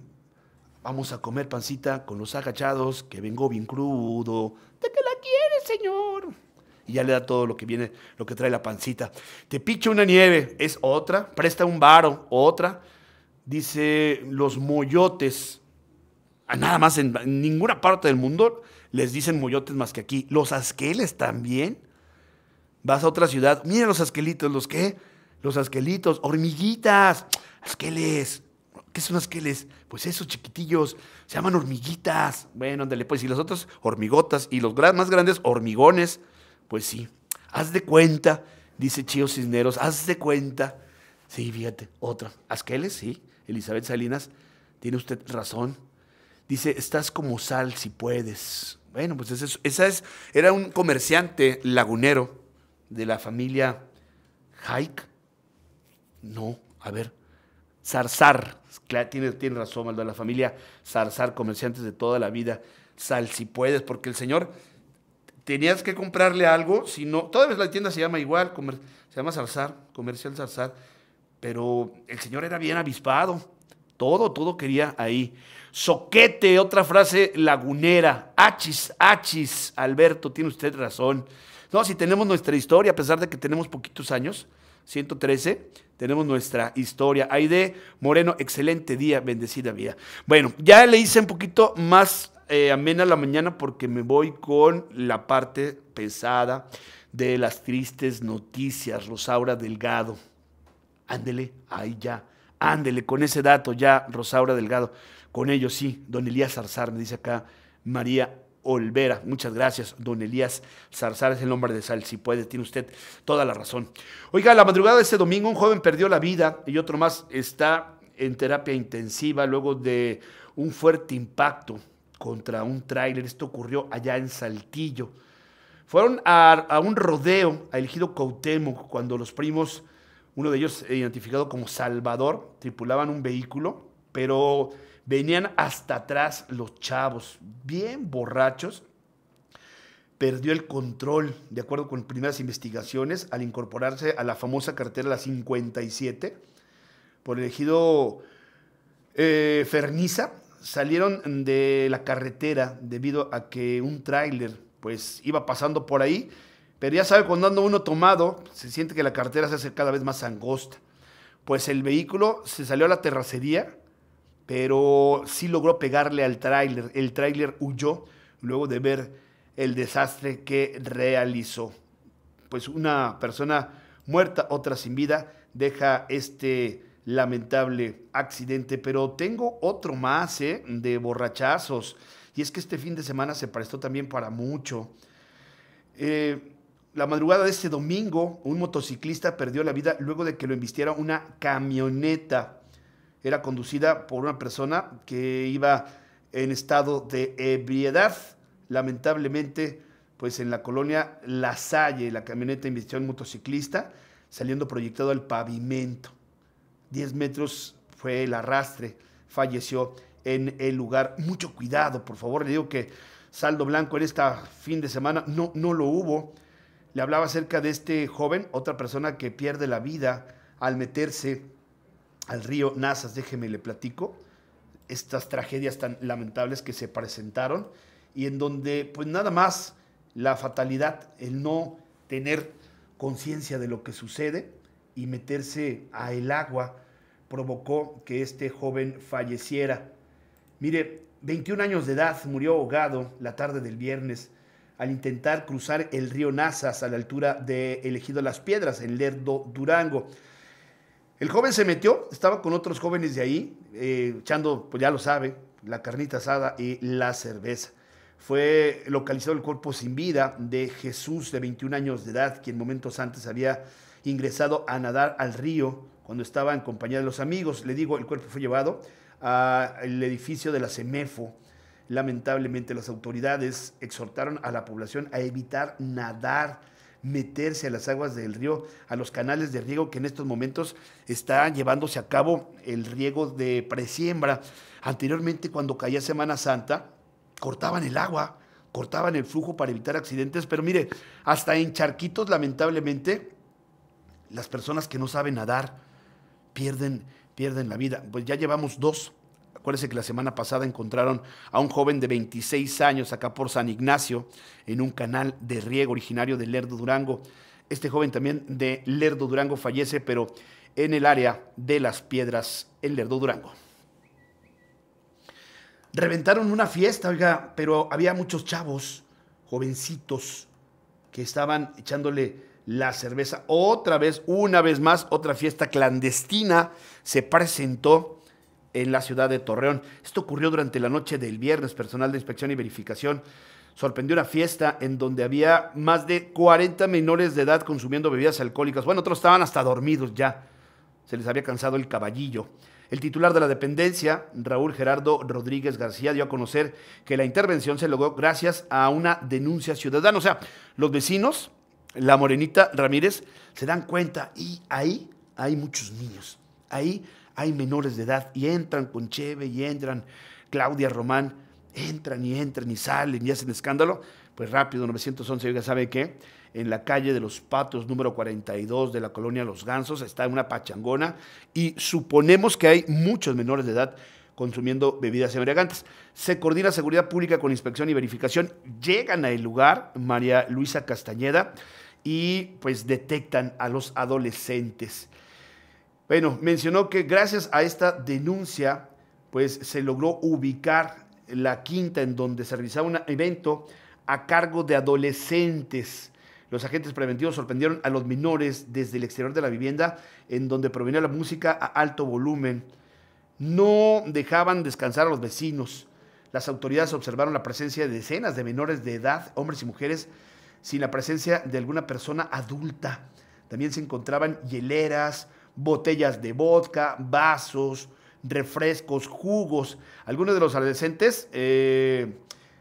Vamos a comer pancita con los agachados, que vengo bien crudo. ¿De qué la quieres, señor? Y ya le da todo lo que viene, lo que trae la pancita. Te picha una nieve, es otra. Presta un varo, otra. Dice, los moyotes. Nada más en, ninguna parte del mundo les dicen moyotes más que aquí. Los asqueles también. Vas a otra ciudad, mira los asquelitos, ¿los qué? Los asquelitos, hormiguitas, asqueles. ¿Qué son asqueles? Pues esos chiquitillos se llaman hormiguitas. Bueno, ándale, pues. Y los otros, hormigotas. Y los más grandes, hormigones. Pues sí. Haz de cuenta, dice Chío Cisneros, haz de cuenta. Sí, fíjate, otra. Asqueles, sí. Elizabeth Salinas, tiene usted razón. Dice, estás como sal si puedes. Bueno, pues esa es, esa es era un comerciante lagunero de la familia Haik. No, a ver, Zarzar tiene, tiene razón, de la familia Zarzar, comerciantes de toda la vida, sal si puedes, porque el señor tenías que comprarle algo, si no, todavía la tienda se llama igual, se llama Zarzar, Comercial Zarzar, pero el señor era bien avispado, todo, todo quería ahí. Soquete, otra frase lagunera, achis, achis, Alberto, tiene usted razón. No, si tenemos nuestra historia, a pesar de que tenemos poquitos años, 113, tenemos nuestra historia. Aide Moreno, excelente día, bendecida vida. Bueno, ya le hice un poquito más eh, amena la mañana porque me voy con la parte pesada de las tristes noticias. Rosaura Delgado, ándele, ahí ya, ándele con ese dato ya, Rosaura Delgado. Con ellos sí, don Elías Arzar, me dice acá María Olvera. Muchas gracias, don Elías Zarzar, es el nombre de Sal, si puede, tiene usted toda la razón. Oiga, la madrugada de este domingo un joven perdió la vida y otro más está en terapia intensiva luego de un fuerte impacto contra un tráiler. Esto ocurrió allá en Saltillo. Fueron a, un rodeo a elegido Cautemo cuando los primos, uno de ellos eh, identificado como Salvador, tripulaban un vehículo, pero Venían hasta atrás los chavos, bien borrachos. Perdió el control, de acuerdo con primeras investigaciones, al incorporarse a la famosa carretera La 57 por el ejido eh, Ferniza. Salieron de la carretera debido a que un tráiler pues iba pasando por ahí, pero ya sabe, cuando anda uno tomado, se siente que la carretera se hace cada vez más angosta. Pues el vehículo se salió a la terracería, pero sí logró pegarle al tráiler. El tráiler huyó luego de ver el desastre que realizó. Pues una persona muerta, otra sin vida, deja este lamentable accidente. Pero tengo otro más ¿eh? de borrachazos. Y es que este fin de semana se prestó también para mucho. Eh, la madrugada de este domingo, un motociclista perdió la vida luego de que lo embistiera una camioneta era conducida por una persona que iba en estado de ebriedad. Lamentablemente, pues en la colonia La Salle, la camioneta de investigación motociclista, saliendo proyectado al pavimento. 10 metros fue el arrastre, falleció en el lugar. Mucho cuidado, por favor, le digo que saldo blanco en esta fin de semana no, no lo hubo. Le hablaba acerca de este joven, otra persona que pierde la vida al meterse al río Nazas, déjeme le platico, estas tragedias tan lamentables que se presentaron y en donde pues nada más la fatalidad, el no tener conciencia de lo que sucede y meterse a el agua provocó que este joven falleciera. Mire, 21 años de edad, murió ahogado la tarde del viernes al intentar cruzar el río Nazas a la altura de Elegido Las Piedras, en Lerdo, Durango. El joven se metió, estaba con otros jóvenes de ahí, echando, eh, pues ya lo sabe, la carnita asada y la cerveza. Fue localizado el cuerpo sin vida de Jesús, de 21 años de edad, quien momentos antes había ingresado a nadar al río cuando estaba en compañía de los amigos. Le digo, el cuerpo fue llevado al edificio de la CEMEFO. Lamentablemente, las autoridades exhortaron a la población a evitar nadar meterse a las aguas del río, a los canales de riego que en estos momentos está llevándose a cabo el riego de presiembra. Anteriormente, cuando caía Semana Santa, cortaban el agua, cortaban el flujo para evitar accidentes, pero mire, hasta en charquitos, lamentablemente, las personas que no saben nadar pierden, pierden la vida. Pues ya llevamos dos Acuérdense que la semana pasada encontraron a un joven de 26 años acá por San Ignacio, en un canal de riego originario de Lerdo Durango. Este joven también de Lerdo Durango fallece, pero en el área de las piedras en Lerdo Durango. Reventaron una fiesta, oiga, pero había muchos chavos, jovencitos, que estaban echándole la cerveza. Otra vez, una vez más, otra fiesta clandestina se presentó en la ciudad de Torreón. Esto ocurrió durante la noche del viernes. Personal de inspección y verificación sorprendió una fiesta en donde había más de 40 menores de edad consumiendo bebidas alcohólicas. Bueno, otros estaban hasta dormidos ya. Se les había cansado el caballillo. El titular de la dependencia, Raúl Gerardo Rodríguez García, dio a conocer que la intervención se logró gracias a una denuncia ciudadana. O sea, los vecinos, la morenita Ramírez, se dan cuenta y ahí hay muchos niños. Ahí hay menores de edad y entran con Cheve y entran Claudia Román, entran y entran y salen y hacen escándalo. Pues rápido, 911, ya sabe que en la calle de los Patos número 42 de la colonia Los Gansos está una pachangona y suponemos que hay muchos menores de edad consumiendo bebidas embriagantes. Se coordina seguridad pública con inspección y verificación. Llegan al lugar María Luisa Castañeda y pues detectan a los adolescentes. Bueno, mencionó que gracias a esta denuncia, pues se logró ubicar la quinta en donde se realizaba un evento a cargo de adolescentes. Los agentes preventivos sorprendieron a los menores desde el exterior de la vivienda en donde provenía la música a alto volumen. No dejaban descansar a los vecinos. Las autoridades observaron la presencia de decenas de menores de edad, hombres y mujeres, sin la presencia de alguna persona adulta. También se encontraban hieleras, botellas de vodka, vasos, refrescos, jugos. Algunos de los adolescentes eh,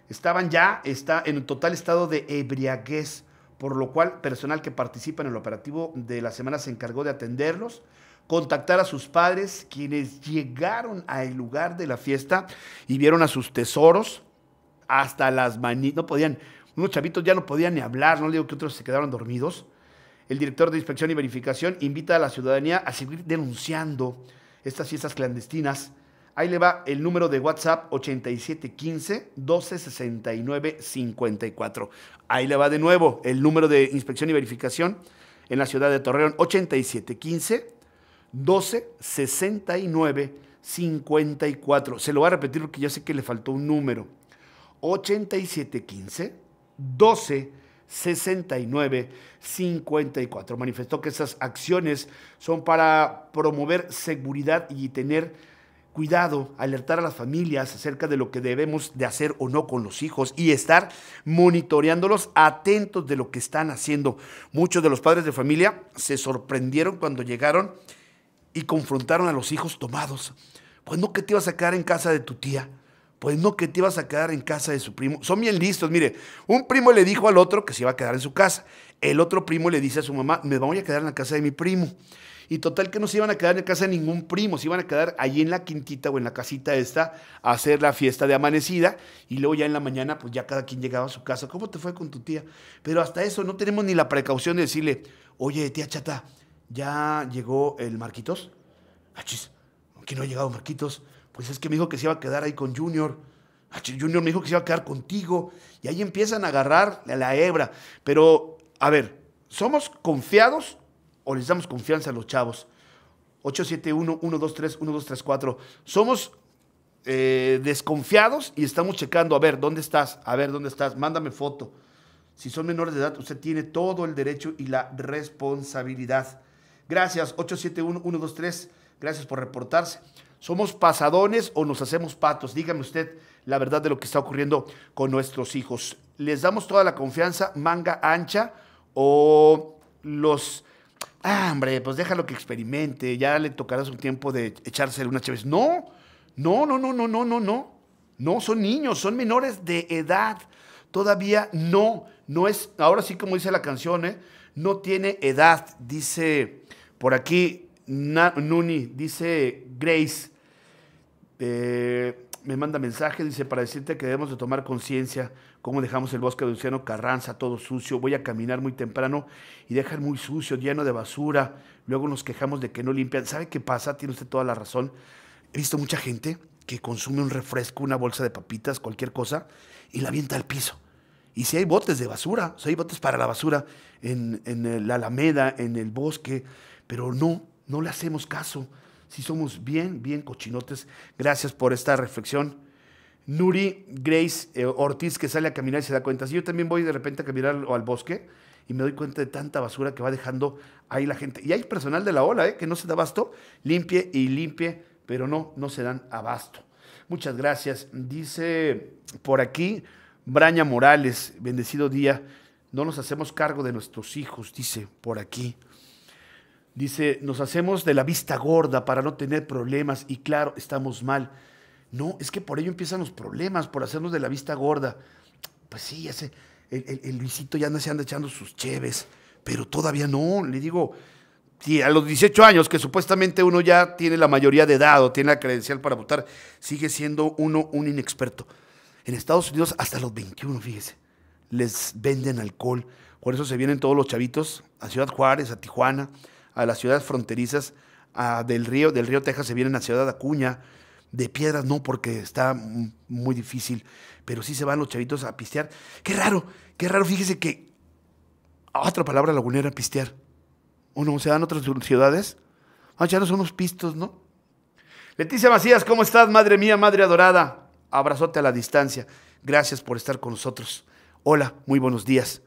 estaban ya está, en total estado de ebriaguez, por lo cual personal que participa en el operativo de la semana se encargó de atenderlos contactar a sus padres, quienes llegaron al lugar de la fiesta y vieron a sus tesoros hasta las manitas, no podían, unos chavitos ya no podían ni hablar, no digo que otros se quedaron dormidos, el director de inspección y verificación invita a la ciudadanía a seguir denunciando estas fiestas clandestinas. Ahí le va el número de WhatsApp 8715 1269 54. Ahí le va de nuevo el número de inspección y verificación en la ciudad de Torreón 8715 1269 54. Se lo voy a repetir porque ya sé que le faltó un número. 8715 12 6954. Manifestó que esas acciones son para promover seguridad y tener cuidado, alertar a las familias acerca de lo que debemos de hacer o no con los hijos y estar monitoreándolos atentos de lo que están haciendo. Muchos de los padres de familia se sorprendieron cuando llegaron y confrontaron a los hijos tomados. Pues no que te ibas a quedar en casa de tu tía. Pues no, que te ibas a quedar en casa de su primo. Son bien listos, mire. Un primo le dijo al otro que se iba a quedar en su casa. El otro primo le dice a su mamá, me voy a quedar en la casa de mi primo. Y total que no se iban a quedar en la casa de ningún primo, se iban a quedar allí en la quintita o en la casita esta a hacer la fiesta de amanecida y luego ya en la mañana pues ya cada quien llegaba a su casa. ¿Cómo te fue con tu tía? Pero hasta eso no tenemos ni la precaución de decirle, oye tía chata, ¿ya llegó el Marquitos? Achis, ah, quién no ha llegado Marquitos pues es que me dijo que se iba a quedar ahí con Junior. Ah, Junior me dijo que se iba a quedar contigo. Y ahí empiezan a agarrar la hebra. Pero, a ver, ¿somos confiados o les damos confianza a los chavos? 871-123-1234. Somos eh, desconfiados y estamos checando, a ver, ¿dónde estás? A ver, ¿dónde estás? Mándame foto. Si son menores de edad, usted tiene todo el derecho y la responsabilidad. Gracias, 871-123. Gracias por reportarse. ¿Somos pasadones o nos hacemos patos? Dígame usted la verdad de lo que está ocurriendo con nuestros hijos. ¿Les damos toda la confianza, manga ancha o los... Ah, hombre, pues déjalo que experimente, ya le tocará su tiempo de echarse una chévere. No, no, no, no, no, no, no, no. No, son niños, son menores de edad. Todavía no, no es, ahora sí como dice la canción, ¿eh? no tiene edad, dice por aquí Nuni, dice Grace, eh, me manda mensaje, dice, para decirte que debemos de tomar conciencia cómo dejamos el bosque de Luciano Carranza todo sucio, voy a caminar muy temprano y dejar muy sucio, lleno de basura, luego nos quejamos de que no limpian. ¿Sabe qué pasa? Tiene usted toda la razón. He visto mucha gente que consume un refresco, una bolsa de papitas, cualquier cosa, y la avienta al piso. Y si hay botes de basura, o hay botes para la basura en, en la alameda, en el bosque, pero no no le hacemos caso. Si somos bien, bien cochinotes. Gracias por esta reflexión. Nuri Grace eh, Ortiz que sale a caminar y se da cuenta. Si yo también voy de repente a caminar al, al, bosque y me doy cuenta de tanta basura que va dejando ahí la gente. Y hay personal de la ola, eh, que no se da abasto, limpie y limpie, pero no, no se dan abasto. Muchas gracias. Dice por aquí Braña Morales, bendecido día. No nos hacemos cargo de nuestros hijos, dice por aquí. Dice, nos hacemos de la vista gorda para no tener problemas y claro, estamos mal. No, es que por ello empiezan los problemas, por hacernos de la vista gorda. Pues sí, ese, el, el, Luisito ya no se anda echando sus cheves, pero todavía no. Le digo, si a los 18 años, que supuestamente uno ya tiene la mayoría de edad o tiene la credencial para votar, sigue siendo uno un inexperto. En Estados Unidos hasta los 21, fíjese, les venden alcohol. Por eso se vienen todos los chavitos a Ciudad Juárez, a Tijuana a las ciudades fronterizas del, río, del río Texas, se vienen a Ciudad Acuña, de piedras no, porque está muy difícil, pero sí se van los chavitos a pistear. Qué raro, qué raro, fíjese que otra palabra lagunera, pistear. no, se dan otras ciudades, ah, no son unos pistos, ¿no? Leticia Macías, ¿cómo estás, madre mía, madre adorada? Abrazote a la distancia. Gracias por estar con nosotros. Hola, muy buenos días.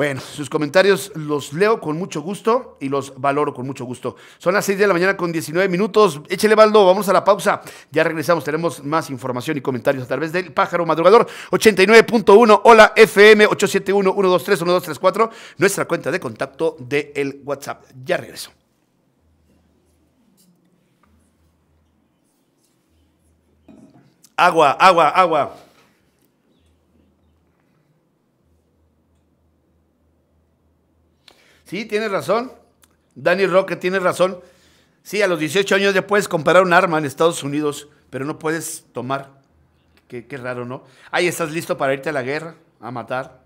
Bueno, sus comentarios los leo con mucho gusto y los valoro con mucho gusto. Son las 6 de la mañana con 19 minutos. Échele baldo, vamos a la pausa. Ya regresamos, tenemos más información y comentarios a través del pájaro madrugador 89.1, hola FM 871-123-1234, nuestra cuenta de contacto del el WhatsApp. Ya regreso. Agua, agua, agua. Sí, tienes razón. Danny Roque tienes razón. Sí, a los 18 años ya puedes comprar un arma en Estados Unidos, pero no puedes tomar. Qué, qué raro, ¿no? Ahí estás listo para irte a la guerra, a matar.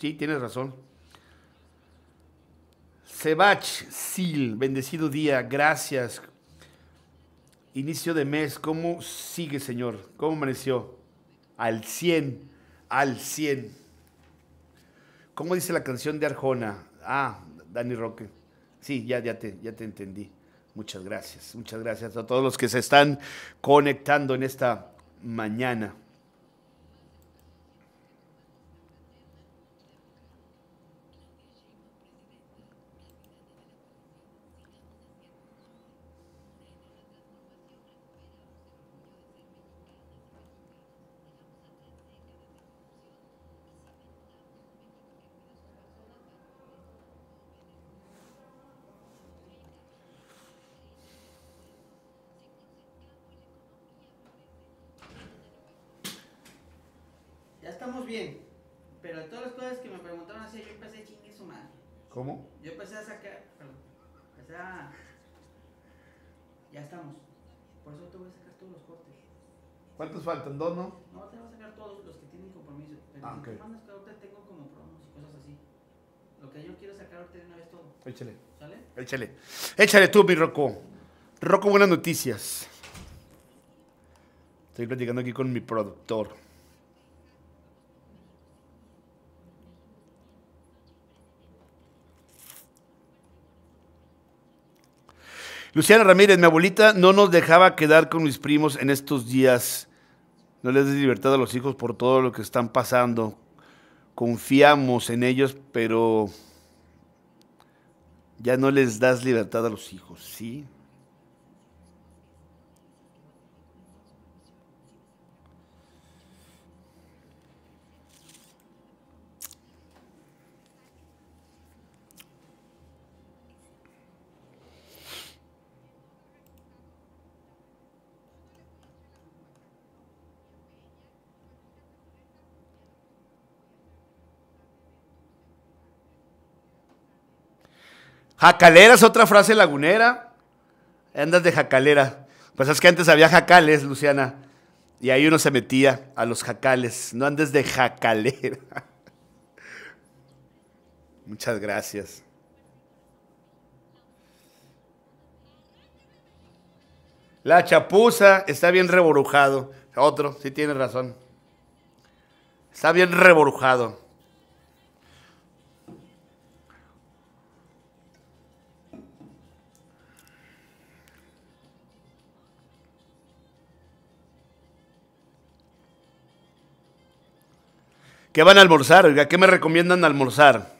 Sí, tienes razón. Sebach Sil, bendecido día, gracias. Inicio de mes, ¿cómo sigue, Señor? ¿Cómo amaneció? Al 100, al 100. ¿Cómo dice la canción de Arjona? Ah, Dani Roque. Sí, ya, ya te entendí. Muchas gracias. Muchas gracias a todos los que se están conectando en esta mañana. faltan dos, ¿no? No, te voy a sacar todos los que tienen compromiso. Pero ah, okay. mandas que ahorita tengo como promos y cosas así. Lo que yo quiero sacar ahorita de una vez todo. Échale. ¿Sale? Échale. Échale tú, mi Rocco. Rocco, buenas noticias. Estoy platicando aquí con mi productor. Luciana Ramírez, mi abuelita no nos dejaba quedar con mis primos en estos días no les des libertad a los hijos por todo lo que están pasando. Confiamos en ellos, pero ya no les das libertad a los hijos, ¿sí? Jacalera es otra frase lagunera. Andas de jacalera. Pues es que antes había jacales, Luciana. Y ahí uno se metía a los jacales. No andes de jacalera. Muchas gracias. La chapuza está bien reborujado. Otro, sí tiene razón. Está bien reborujado. ¿Qué van a almorzar? Oiga, ¿qué me recomiendan almorzar?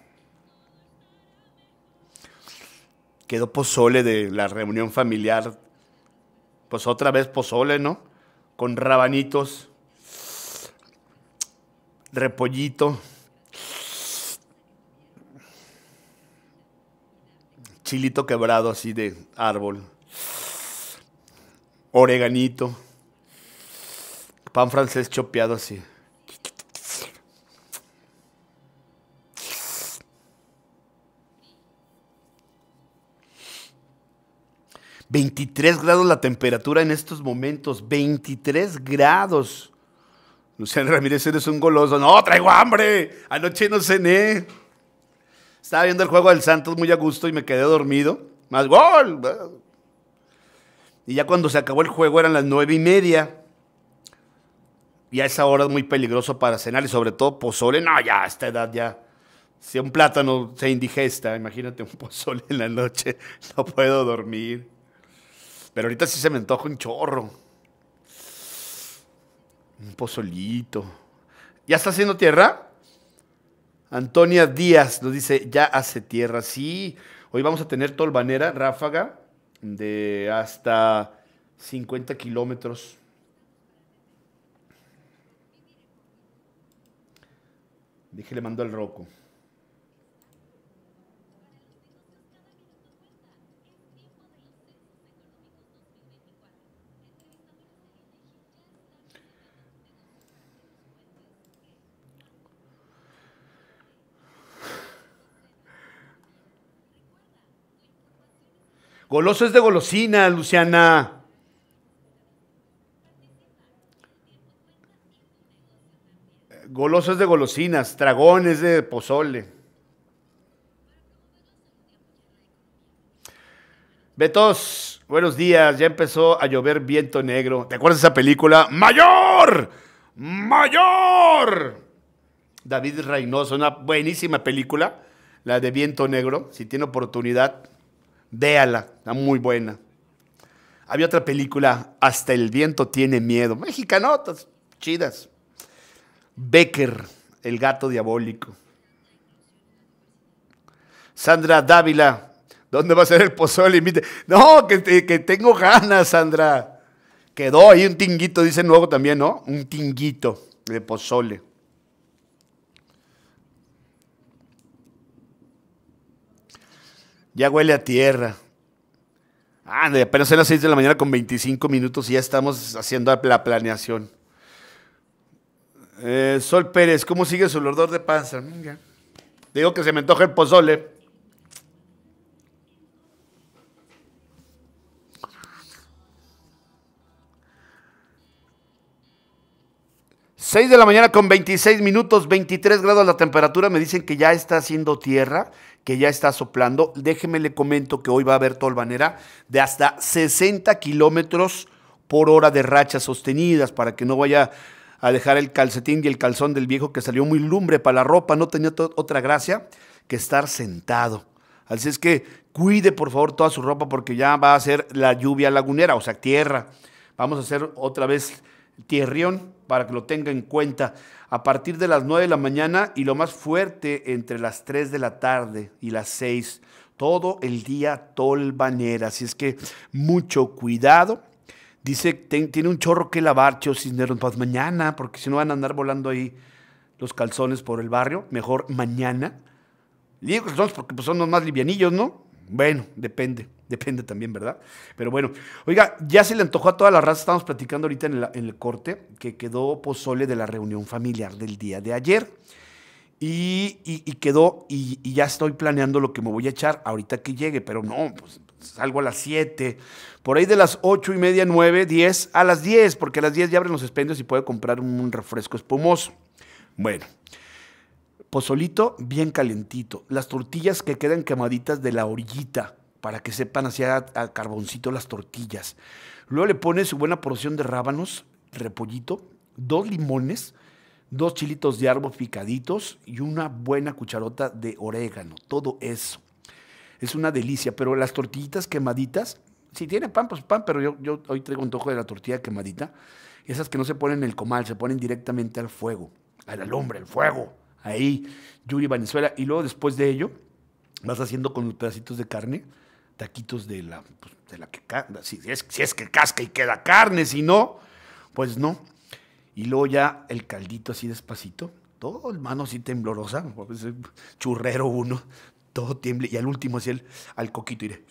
Quedó pozole de la reunión familiar. Pues otra vez pozole, ¿no? Con rabanitos, repollito, chilito quebrado así de árbol, oreganito, pan francés chopeado así. 23 grados la temperatura en estos momentos, 23 grados. Luciano Ramírez, eres un goloso. No, traigo hambre. Anoche no cené. Estaba viendo el juego del Santos muy a gusto y me quedé dormido. Más gol. Y ya cuando se acabó el juego eran las nueve y media. Y a esa hora es muy peligroso para cenar y sobre todo pozole. No, ya a esta edad ya. Si un plátano se indigesta, imagínate un pozole en la noche. No puedo dormir. Pero ahorita sí se me antoja un chorro. Un pozolito. ¿Ya está haciendo tierra? Antonia Díaz nos dice, ya hace tierra. Sí, hoy vamos a tener tolvanera, ráfaga, de hasta 50 kilómetros. Dije, le mando al roco. Golosos de golosinas, Luciana. Golosos de golosinas, dragones de pozole. Betos, buenos días, ya empezó a llover viento negro. ¿Te acuerdas de esa película? ¡Mayor! ¡Mayor! David Reynoso, una buenísima película, la de Viento Negro, si tiene oportunidad, Véala, está muy buena. Había otra película, Hasta el viento tiene miedo. Mexicanotas, chidas. Becker, el gato diabólico. Sandra Dávila, ¿dónde va a ser el pozole? No, que, que tengo ganas, Sandra. Quedó ahí un tinguito, dice nuevo también, ¿no? Un tinguito de pozole. Ya huele a tierra. Ah, apenas son las 6 de la mañana con 25 minutos y ya estamos haciendo la planeación. Eh, Sol Pérez, ¿cómo sigue su lordor de panza? Digo que se me antoja el pozole. Seis de la mañana con 26 minutos, 23 grados la temperatura. Me dicen que ya está haciendo tierra que ya está soplando. Déjeme le comento que hoy va a haber tolvanera de hasta 60 kilómetros por hora de rachas sostenidas para que no vaya a dejar el calcetín y el calzón del viejo que salió muy lumbre para la ropa, no tenía otra gracia que estar sentado. Así es que cuide por favor toda su ropa porque ya va a ser la lluvia lagunera, o sea, tierra. Vamos a hacer otra vez tierrión para que lo tenga en cuenta a partir de las 9 de la mañana y lo más fuerte entre las 3 de la tarde y las 6. Todo el día tolvanera. Así es que mucho cuidado. Dice, tiene un chorro que lavar, Cheo Cisneros, pues mañana, porque si no van a andar volando ahí los calzones por el barrio, mejor mañana. Digo calzones porque pues son los más livianillos, ¿no? Bueno, depende. Depende también, ¿verdad? Pero bueno, oiga, ya se le antojó a toda la raza, estamos platicando ahorita en, el corte, que quedó pozole de la reunión familiar del día de ayer. Y, quedó, y, ya estoy planeando lo que me voy a echar ahorita que llegue, pero no, pues salgo a las 7, por ahí de las 8 y media, 9, 10, a las 10, porque a las 10 ya abren los expendios y puede comprar un refresco espumoso. Bueno, pozolito bien calentito, las tortillas que quedan quemaditas de la orillita, para que sepan así a, carboncito las tortillas. Luego le pones su buena porción de rábanos, repollito, dos limones, dos chilitos de árbol picaditos y una buena cucharota de orégano. Todo eso. Es una delicia, pero las tortillitas quemaditas, si tiene pan, pues pan, pero yo, hoy traigo un toco de la tortilla quemadita. Esas que no se ponen en el comal, se ponen directamente al fuego, Al la lumbre, al fuego. Ahí, Yuri Venezuela. Y luego después de ello, vas haciendo con los pedacitos de carne taquitos de la, pues, de la que si es, que casca y queda carne, si no, pues no. Y luego ya el caldito así despacito, todo el mano así temblorosa, churrero uno, todo tiemble, y al último así el, al coquito iré.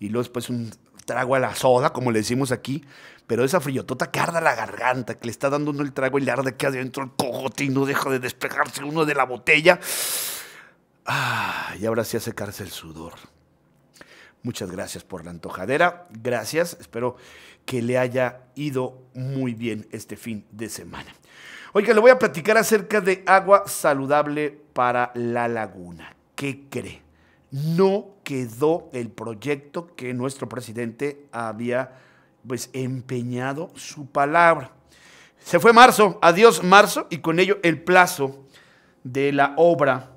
Y luego después un trago a la soda, como le decimos aquí, pero esa frillotota que arda la garganta, que le está dando uno el trago y le arde aquí adentro el cojote y no deja de despejarse uno de la botella. Ah, y ahora sí a secarse el sudor. Muchas gracias por la antojadera. Gracias. Espero que le haya ido muy bien este fin de semana. Oiga, le voy a platicar acerca de agua saludable para la laguna. ¿Qué cree? No quedó el proyecto que nuestro presidente había pues empeñado su palabra. Se fue marzo, adiós marzo y con ello el plazo de la obra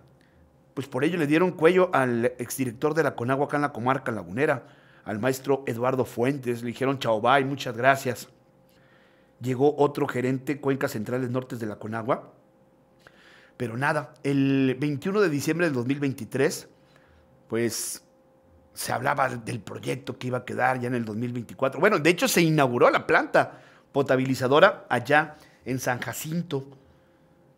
pues por ello le dieron cuello al exdirector de la Conagua acá en la comarca lagunera, al maestro Eduardo Fuentes, le dijeron chao bye, muchas gracias. Llegó otro gerente Cuencas Centrales Nortes de la Conagua, pero nada, el 21 de diciembre del 2023, pues se hablaba del proyecto que iba a quedar ya en el 2024. Bueno, de hecho se inauguró la planta potabilizadora allá en San Jacinto,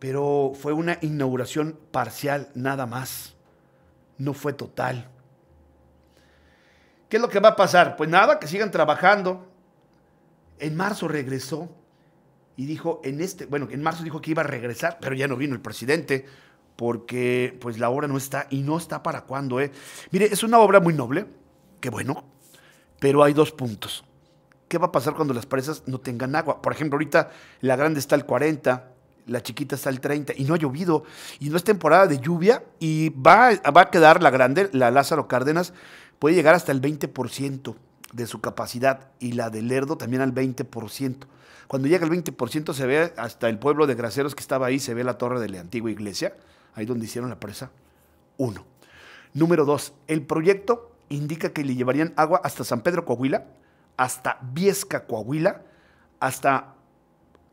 pero fue una inauguración parcial nada más, no fue total. ¿Qué es lo que va a pasar? Pues nada, que sigan trabajando. En marzo regresó y dijo en este, bueno, en marzo dijo que iba a regresar, pero ya no vino el presidente porque pues la obra no está y no está para cuándo, eh. Mire, es una obra muy noble, qué bueno, pero hay dos puntos. ¿Qué va a pasar cuando las presas no tengan agua? Por ejemplo, ahorita la grande está al 40, la chiquita está al 30 y no ha llovido y no es temporada de lluvia y va, va a quedar la grande, la Lázaro Cárdenas, puede llegar hasta el 20% de su capacidad y la de Lerdo también al 20%. Cuando llega el 20% se ve hasta el pueblo de Graceros que estaba ahí, se ve la torre de la antigua iglesia, ahí donde hicieron la presa. Uno. Número dos, el proyecto indica que le llevarían agua hasta San Pedro Coahuila, hasta Viesca Coahuila, hasta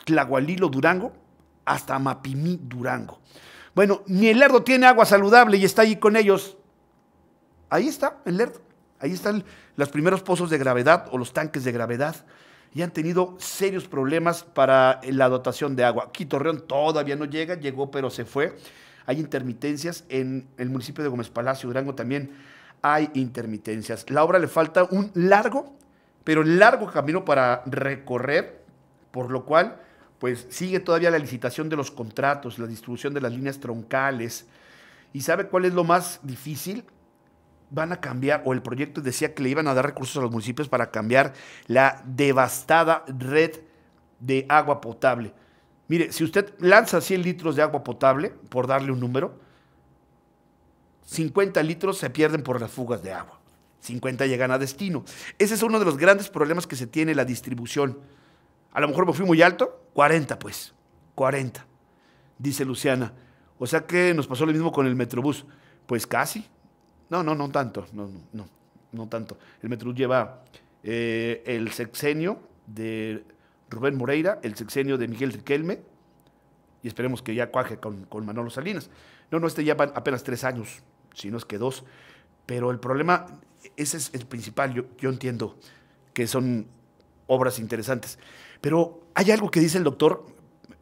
Tlahualilo Durango hasta Mapimí, Durango. Bueno, ni el Lerdo tiene agua saludable y está ahí con ellos. Ahí está el Lerdo. Ahí están los primeros pozos de gravedad o los tanques de gravedad y han tenido serios problemas para la dotación de agua. Aquí Torreón todavía no llega, llegó pero se fue. Hay intermitencias en el municipio de Gómez Palacio, Durango también hay intermitencias. La obra le falta un largo, pero largo camino para recorrer, por lo cual pues sigue todavía la licitación de los contratos, la distribución de las líneas troncales. ¿Y sabe cuál es lo más difícil? Van a cambiar, o el proyecto decía que le iban a dar recursos a los municipios para cambiar la devastada red de agua potable. Mire, si usted lanza 100 litros de agua potable, por darle un número, 50 litros se pierden por las fugas de agua. 50 llegan a destino. Ese es uno de los grandes problemas que se tiene la distribución. A lo mejor me fui muy alto. 40, pues. 40. Dice Luciana. O sea que nos pasó lo mismo con el Metrobús. Pues casi. No, no, no tanto. No, no, no, no tanto. El Metrobús lleva eh, el sexenio de Rubén Moreira, el sexenio de Miguel Riquelme. Y esperemos que ya cuaje con, con Manolo Salinas. No, no, este ya van apenas tres años, si no es que dos. Pero el problema, ese es el principal, yo entiendo, que son obras interesantes. Pero hay algo que dice el doctor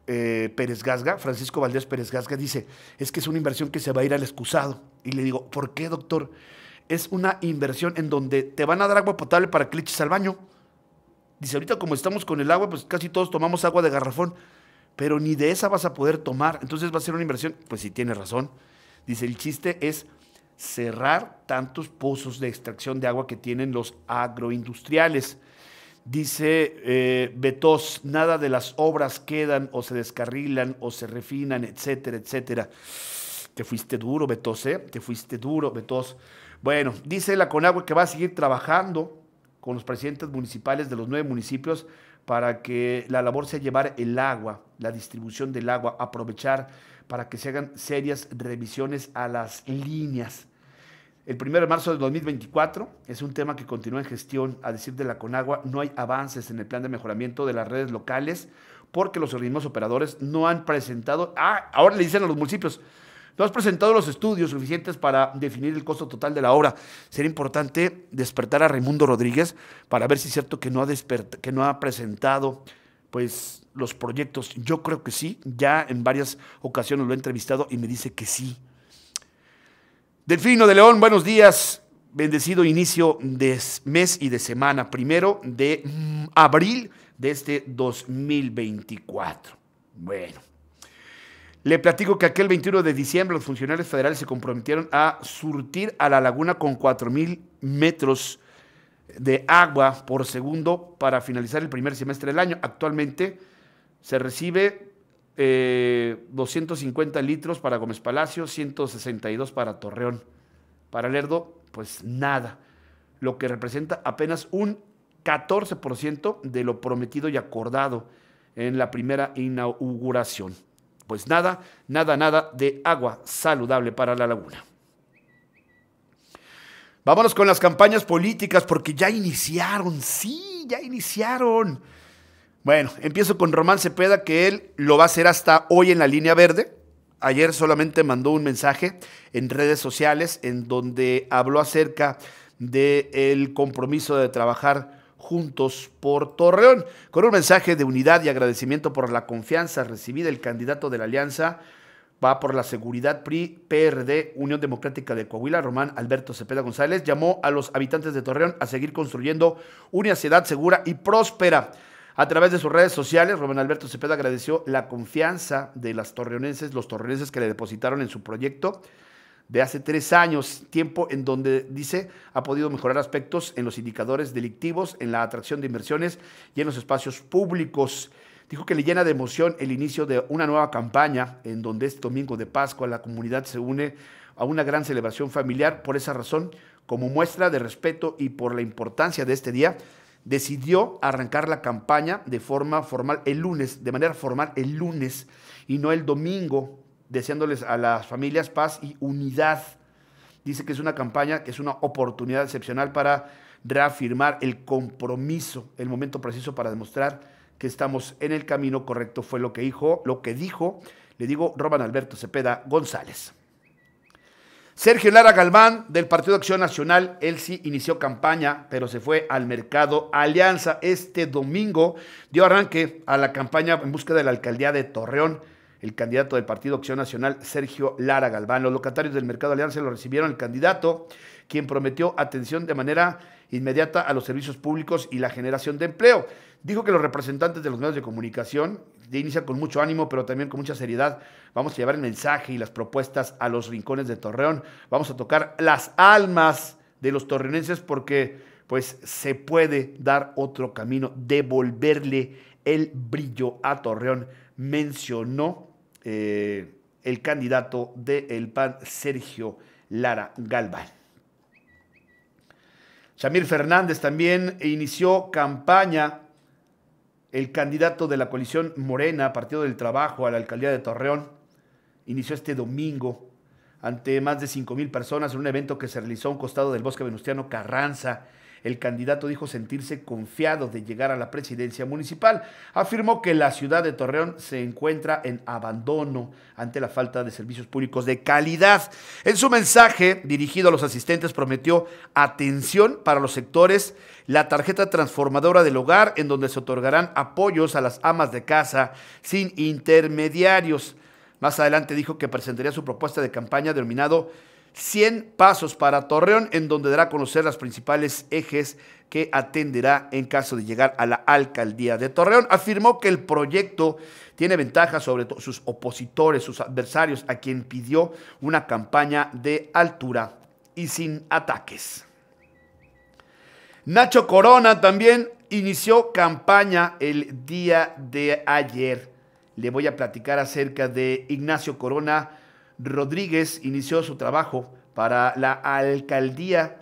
eh, Pérez Gasga, Francisco Valdés Pérez Gasga, dice, es que es una inversión que se va a ir al excusado. Y le digo, ¿por qué, doctor? Es una inversión en donde te van a dar agua potable para que le eches al baño. Dice, ahorita como estamos con el agua, pues casi todos tomamos agua de garrafón, pero ni de esa vas a poder tomar. Entonces va a ser una inversión, pues sí, tiene razón. Dice, el chiste es cerrar tantos pozos de extracción de agua que tienen los agroindustriales. Dice eh, Betos, nada de las obras quedan o se descarrilan o se refinan, etcétera, etcétera. Te fuiste duro, Betos, ¿eh? Te fuiste duro, Betos. Bueno, dice la Conagua que va a seguir trabajando con los presidentes municipales de los nueve municipios para que la labor sea llevar el agua, la distribución del agua, aprovechar para que se hagan serias revisiones a las líneas el 1 de marzo de 2024. Es un tema que continúa en gestión. A decir de la Conagua, no hay avances en el plan de mejoramiento de las redes locales porque los organismos operadores no han presentado. Ah, ahora le dicen a los municipios. No has presentado los estudios suficientes para definir el costo total de la obra. Sería importante despertar a Raimundo Rodríguez para ver si es cierto que no ha, que no ha presentado pues, los proyectos. Yo creo que sí. Ya en varias ocasiones lo he entrevistado y me dice que sí Delfino de León, buenos días. Bendecido inicio de mes y de semana, primero de mm, abril de este 2024. Bueno, le platico que aquel 21 de diciembre los funcionarios federales se comprometieron a surtir a la laguna con 4.000 metros de agua por segundo para finalizar el primer semestre del año. Actualmente se recibe 250 eh, litros para Gómez Palacio, 162 para Torreón. Para Lerdo, pues nada, lo que representa apenas un 14% de lo prometido y acordado en la primera inauguración. Pues nada, nada, nada de agua saludable para la laguna. Vámonos con las campañas políticas porque ya iniciaron, sí, ya iniciaron. Bueno, empiezo con Román Cepeda, que él lo va a hacer hasta hoy en la línea verde. Ayer solamente mandó un mensaje en redes sociales en donde habló acerca del compromiso de trabajar juntos por Torreón, con un mensaje de unidad y agradecimiento por la confianza recibida. El candidato de la alianza va por la seguridad PRI, PRD, Unión Democrática de Coahuila, Román Alberto Cepeda González, llamó a los habitantes de Torreón a seguir construyendo una ciudad segura y próspera a través de sus redes sociales, Rubén Alberto Cepeda agradeció la confianza de las torreonenses, los torreoneses que le depositaron en su proyecto de hace tres años, tiempo en donde, dice, ha podido mejorar aspectos en los indicadores delictivos, en la atracción de inversiones y en los espacios públicos. Dijo que le llena de emoción el inicio de una nueva campaña en donde este domingo de Pascua la comunidad se une a una gran celebración familiar. Por esa razón, como muestra de respeto y por la importancia de este día, decidió arrancar la campaña de forma formal el lunes, de manera formal el lunes y no el domingo, deseándoles a las familias paz y unidad. Dice que es una campaña, que es una oportunidad excepcional para reafirmar el compromiso, el momento preciso para demostrar que estamos en el camino correcto, fue lo que dijo, lo que dijo, le digo, Roban Alberto Cepeda González. Sergio Lara Galván, del Partido Acción Nacional, él sí inició campaña, pero se fue al mercado Alianza. Este domingo dio arranque a la campaña en busca de la alcaldía de Torreón. El candidato del Partido Acción Nacional, Sergio Lara Galván. Los locatarios del mercado Alianza lo recibieron el candidato, quien prometió atención de manera inmediata a los servicios públicos y la generación de empleo. Dijo que los representantes de los medios de comunicación inician con mucho ánimo, pero también con mucha seriedad. Vamos a llevar el mensaje y las propuestas a los rincones de Torreón. Vamos a tocar las almas de los torreonenses porque pues se puede dar otro camino, devolverle el brillo a Torreón, mencionó eh, el candidato del el PAN, Sergio Lara Galván. Shamir Fernández también inició campaña el candidato de la coalición Morena, Partido del Trabajo, a la alcaldía de Torreón. Inició este domingo ante más de 5.000 personas en un evento que se realizó a un costado del bosque venustiano Carranza el candidato dijo sentirse confiado de llegar a la presidencia municipal. Afirmó que la ciudad de Torreón se encuentra en abandono ante la falta de servicios públicos de calidad. En su mensaje dirigido a los asistentes prometió atención para los sectores, la tarjeta transformadora del hogar en donde se otorgarán apoyos a las amas de casa sin intermediarios. Más adelante dijo que presentaría su propuesta de campaña denominado 100 pasos para Torreón, en donde dará a conocer las principales ejes que atenderá en caso de llegar a la alcaldía de Torreón. Afirmó que el proyecto tiene ventajas sobre sus opositores, sus adversarios, a quien pidió una campaña de altura y sin ataques. Nacho Corona también inició campaña el día de ayer. Le voy a platicar acerca de Ignacio Corona Rodríguez inició su trabajo para la alcaldía,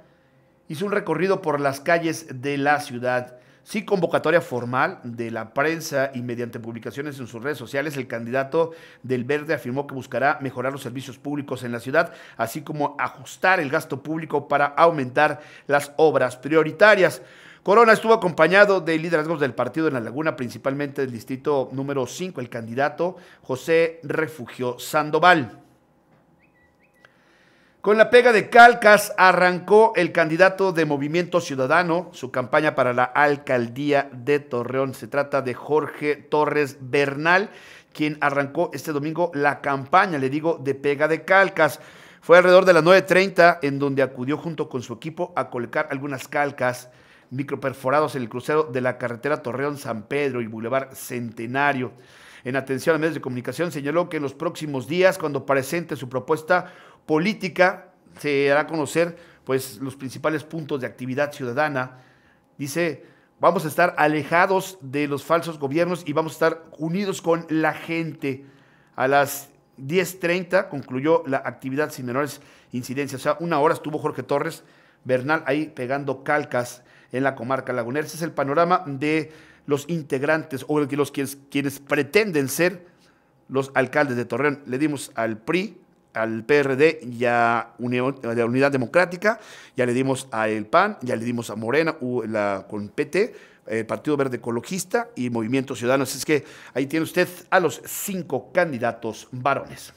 hizo un recorrido por las calles de la ciudad. Sin convocatoria formal de la prensa y mediante publicaciones en sus redes sociales, el candidato del Verde afirmó que buscará mejorar los servicios públicos en la ciudad, así como ajustar el gasto público para aumentar las obras prioritarias. Corona estuvo acompañado de liderazgos del partido en La Laguna, principalmente del distrito número 5, el candidato José Refugio Sandoval. Con la pega de Calcas arrancó el candidato de Movimiento Ciudadano su campaña para la alcaldía de Torreón. Se trata de Jorge Torres Bernal, quien arrancó este domingo la campaña, le digo, de pega de Calcas. Fue alrededor de las 9.30 en donde acudió junto con su equipo a colocar algunas calcas microperforados en el crucero de la carretera Torreón-San Pedro y Boulevard Centenario. En atención a medios de comunicación señaló que en los próximos días, cuando presente su propuesta, política se hará conocer pues, los principales puntos de actividad ciudadana. Dice, vamos a estar alejados de los falsos gobiernos y vamos a estar unidos con la gente. A las 10.30 concluyó la actividad sin menores incidencias. O sea, una hora estuvo Jorge Torres Bernal ahí pegando calcas en la comarca lagunera. Ese es el panorama de los integrantes o de los quienes pretenden ser los alcaldes de Torreón. Le dimos al PRI, al PRD ya a, la Unidad Democrática, ya le dimos a el PAN, ya le dimos a Morena la, con PT, el Partido Verde Ecologista y Movimiento Ciudadano. Así es que ahí tiene usted a los cinco candidatos varones.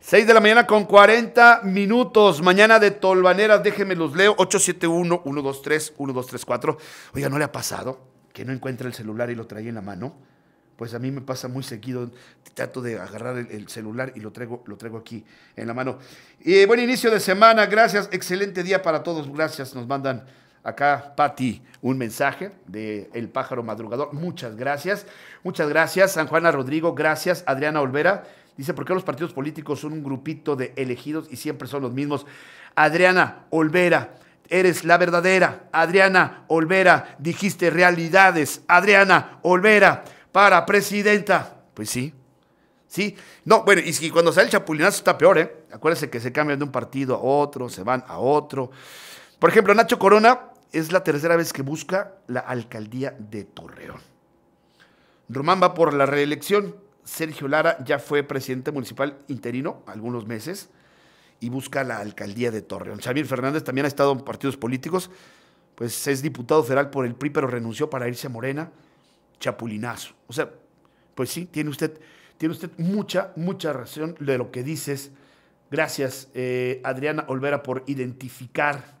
6 de la mañana con 40 minutos. Mañana de Tolvaneras, déjenme los leo. 871-123-1234. Oiga, ¿no le ha pasado que no encuentra el celular y lo trae en la mano? pues a mí me pasa muy seguido. Trato de agarrar el, celular y lo traigo, lo traigo aquí en la mano. Y eh, buen inicio de semana, gracias. Excelente día para todos, gracias. Nos mandan acá, Pati, un mensaje de El Pájaro Madrugador. Muchas gracias. Muchas gracias, San Juana Rodrigo. Gracias, Adriana Olvera. Dice, ¿por qué los partidos políticos son un grupito de elegidos y siempre son los mismos? Adriana Olvera, eres la verdadera. Adriana Olvera, dijiste realidades. Adriana Olvera para presidenta. Pues sí. ¿Sí? No, bueno, y, cuando sale el chapulinazo está peor, ¿eh? Acuérdense que se cambian de un partido a otro, se van a otro. Por ejemplo, Nacho Corona es la tercera vez que busca la alcaldía de Torreón. Román va por la reelección. Sergio Lara ya fue presidente municipal interino algunos meses y busca la alcaldía de Torreón. Xavier Fernández también ha estado en partidos políticos, pues es diputado federal por el PRI, pero renunció para irse a Morena chapulinazo. O sea, pues sí, tiene usted, tiene usted mucha, mucha razón de lo que dices. Gracias, eh, Adriana Olvera, por identificar.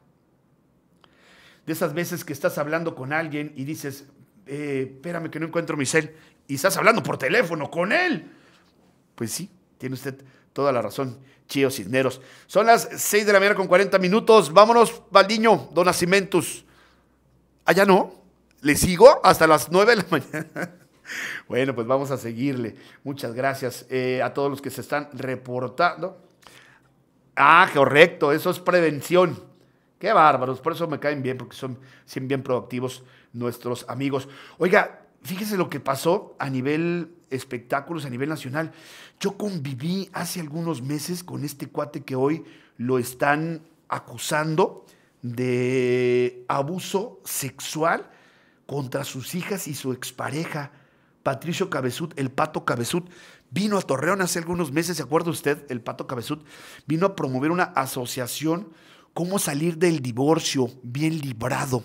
De esas veces que estás hablando con alguien y dices, eh, espérame que no encuentro mi cel, y estás hablando por teléfono con él. Pues sí, tiene usted toda la razón, Chío Cisneros. Son las 6 de la mañana con 40 minutos. Vámonos, Valdiño, Don Allá no. ¿Le sigo hasta las 9 de la mañana? Bueno, pues vamos a seguirle. Muchas gracias eh, a todos los que se están reportando. Ah, correcto, eso es prevención. Qué bárbaros, por eso me caen bien, porque son siempre bien productivos nuestros amigos. Oiga, fíjese lo que pasó a nivel espectáculos, a nivel nacional. Yo conviví hace algunos meses con este cuate que hoy lo están acusando de abuso sexual contra sus hijas y su expareja, Patricio Cabezud, el Pato Cabezud, Vino a Torreón hace algunos meses, ¿se acuerda usted? El Pato Cabezud vino a promover una asociación, cómo salir del divorcio bien librado,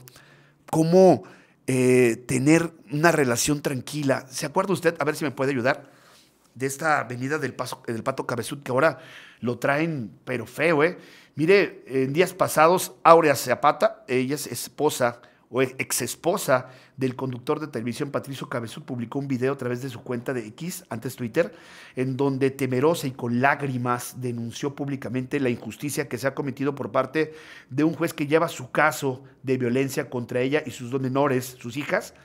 cómo eh, tener una relación tranquila. ¿Se acuerda usted? A ver si me puede ayudar de esta avenida del, Pato Cabezud, que ahora lo traen, pero feo, ¿eh? Mire, en días pasados, Aurea Zapata, ella es esposa o ex esposa del conductor de televisión Patricio Cabezud, publicó un video a través de su cuenta de X, antes Twitter, en donde temerosa y con lágrimas denunció públicamente la injusticia que se ha cometido por parte de un juez que lleva su caso de violencia contra ella y sus dos menores, sus hijas,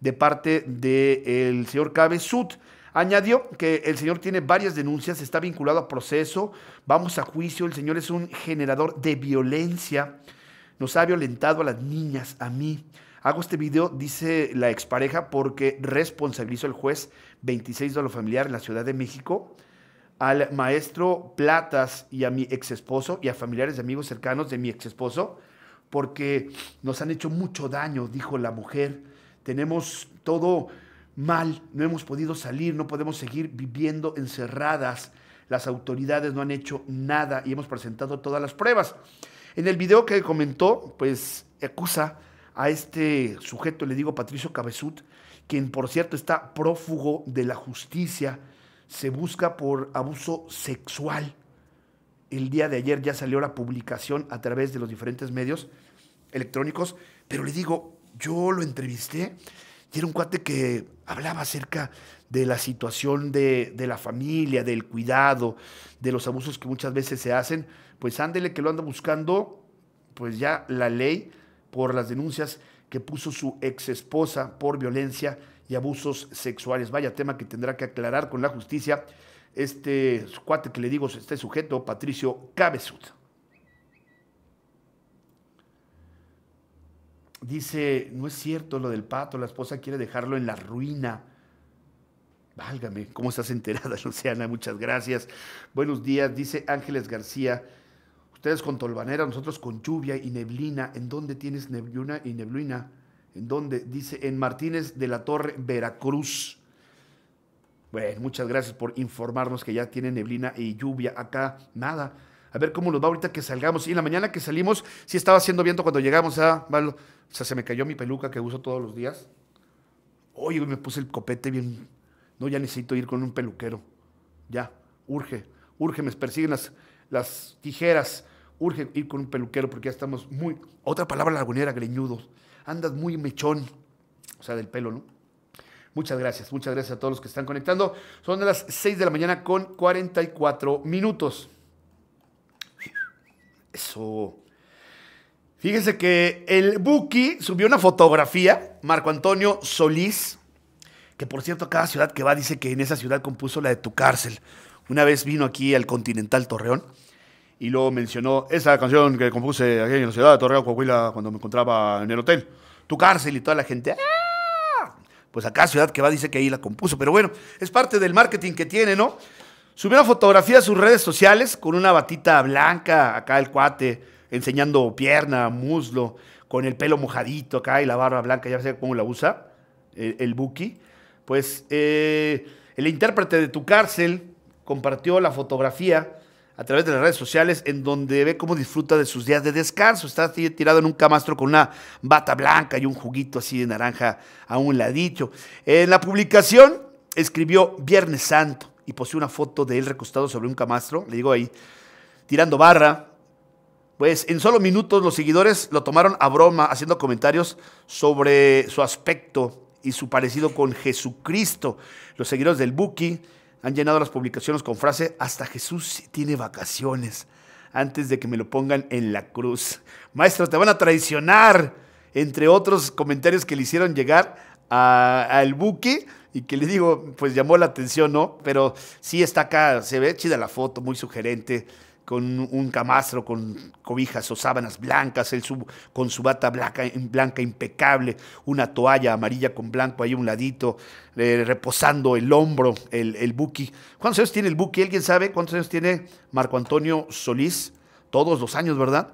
de parte del señor Cabezud. Añadió que el señor tiene varias denuncias, está vinculado a proceso, vamos a juicio, el señor es un generador de violencia nos ha violentado a las niñas, a mí. Hago este video, dice la expareja, porque responsabilizó el juez 26 de lo familiar en la Ciudad de México al maestro Platas y a mi exesposo y a familiares de amigos cercanos de mi exesposo, porque nos han hecho mucho daño, dijo la mujer. Tenemos todo mal, no hemos podido salir, no podemos seguir viviendo encerradas. Las autoridades no han hecho nada y hemos presentado todas las pruebas. En el video que comentó, pues acusa a este sujeto, le digo Patricio Cabezut, quien por cierto está prófugo de la justicia, se busca por abuso sexual. El día de ayer ya salió la publicación a través de los diferentes medios electrónicos, pero le digo, yo lo entrevisté y era un cuate que hablaba acerca de la situación de, la familia, del cuidado, de los abusos que muchas veces se hacen. Pues ándele que lo anda buscando, pues ya la ley por las denuncias que puso su ex esposa por violencia y abusos sexuales. Vaya tema que tendrá que aclarar con la justicia este cuate que le digo, este sujeto, Patricio Cabezuta. dice, no es cierto lo del pato, la esposa quiere dejarlo en la ruina. Válgame, ¿cómo estás enterada, Luciana? Muchas gracias. Buenos días, dice Ángeles García. Ustedes con tolvanera, nosotros con lluvia y neblina. ¿En dónde tienes neblina y neblina? ¿En dónde? Dice en Martínez de la Torre, Veracruz. Bueno, muchas gracias por informarnos que ya tiene neblina y lluvia acá. Nada a ver cómo nos va ahorita que salgamos. Y la mañana que salimos, sí estaba haciendo viento cuando llegamos a... O sea, se me cayó mi peluca que uso todos los días. Oye, me puse el copete bien... No, ya necesito ir con un peluquero. Ya, urge, urge, me persiguen las, tijeras. Urge ir con un peluquero porque ya estamos muy... Otra palabra lagunera, greñudo. Andas muy mechón, o sea, del pelo, ¿no? Muchas gracias, muchas gracias a todos los que están conectando. Son las 6 de la mañana con 44 minutos. Eso. Fíjense que el Buki subió una fotografía, Marco Antonio Solís, que por cierto, cada ciudad que va dice que en esa ciudad compuso la de tu cárcel. Una vez vino aquí al Continental Torreón y luego mencionó esa canción que compuse aquí en la ciudad de Torreón, Coahuila, cuando me encontraba en el hotel. Tu cárcel y toda la gente. ¡ah! Pues acá Ciudad que va dice que ahí la compuso. Pero bueno, es parte del marketing que tiene, ¿no? Subió una fotografía a sus redes sociales con una batita blanca, acá el cuate, enseñando pierna, muslo, con el pelo mojadito acá y la barba blanca, ya sé cómo la usa, el, Buki. Pues eh, el intérprete de Tu Cárcel compartió la fotografía a través de las redes sociales en donde ve cómo disfruta de sus días de descanso. Está tirado en un camastro con una bata blanca y un juguito así de naranja a un ladito. En la publicación escribió Viernes Santo y posee una foto de él recostado sobre un camastro, le digo ahí, tirando barra. Pues en solo minutos los seguidores lo tomaron a broma haciendo comentarios sobre su aspecto y su parecido con Jesucristo. Los seguidores del Buki han llenado las publicaciones con frase hasta Jesús tiene vacaciones antes de que me lo pongan en la cruz. Maestro, te van a traicionar, entre otros comentarios que le hicieron llegar al Buki y que le digo, pues llamó la atención, ¿no? Pero sí está acá, se ve chida la foto, muy sugerente, con un camastro, con cobijas o sábanas blancas, él con su bata blanca, impecable, una toalla amarilla con blanco ahí un ladito, eh, reposando el hombro, el, el buki. ¿Cuántos años tiene el buki? ¿Alguien sabe cuántos años tiene Marco Antonio Solís? Todos los años, ¿verdad?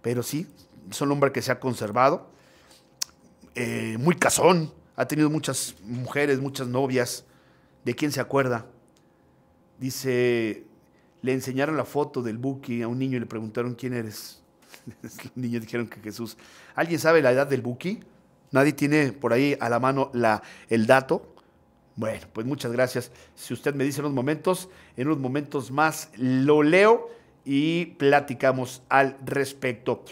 Pero sí, es un hombre que se ha conservado, eh, muy cazón, ha tenido muchas mujeres, muchas novias, ¿de quién se acuerda? Dice, le enseñaron la foto del Buki a un niño y le preguntaron quién eres. El niño dijeron que Jesús. ¿Alguien sabe la edad del Buki? ¿Nadie tiene por ahí a la mano la, el dato? Bueno, pues muchas gracias. Si usted me dice en unos momentos, en unos momentos más lo leo y platicamos al respecto.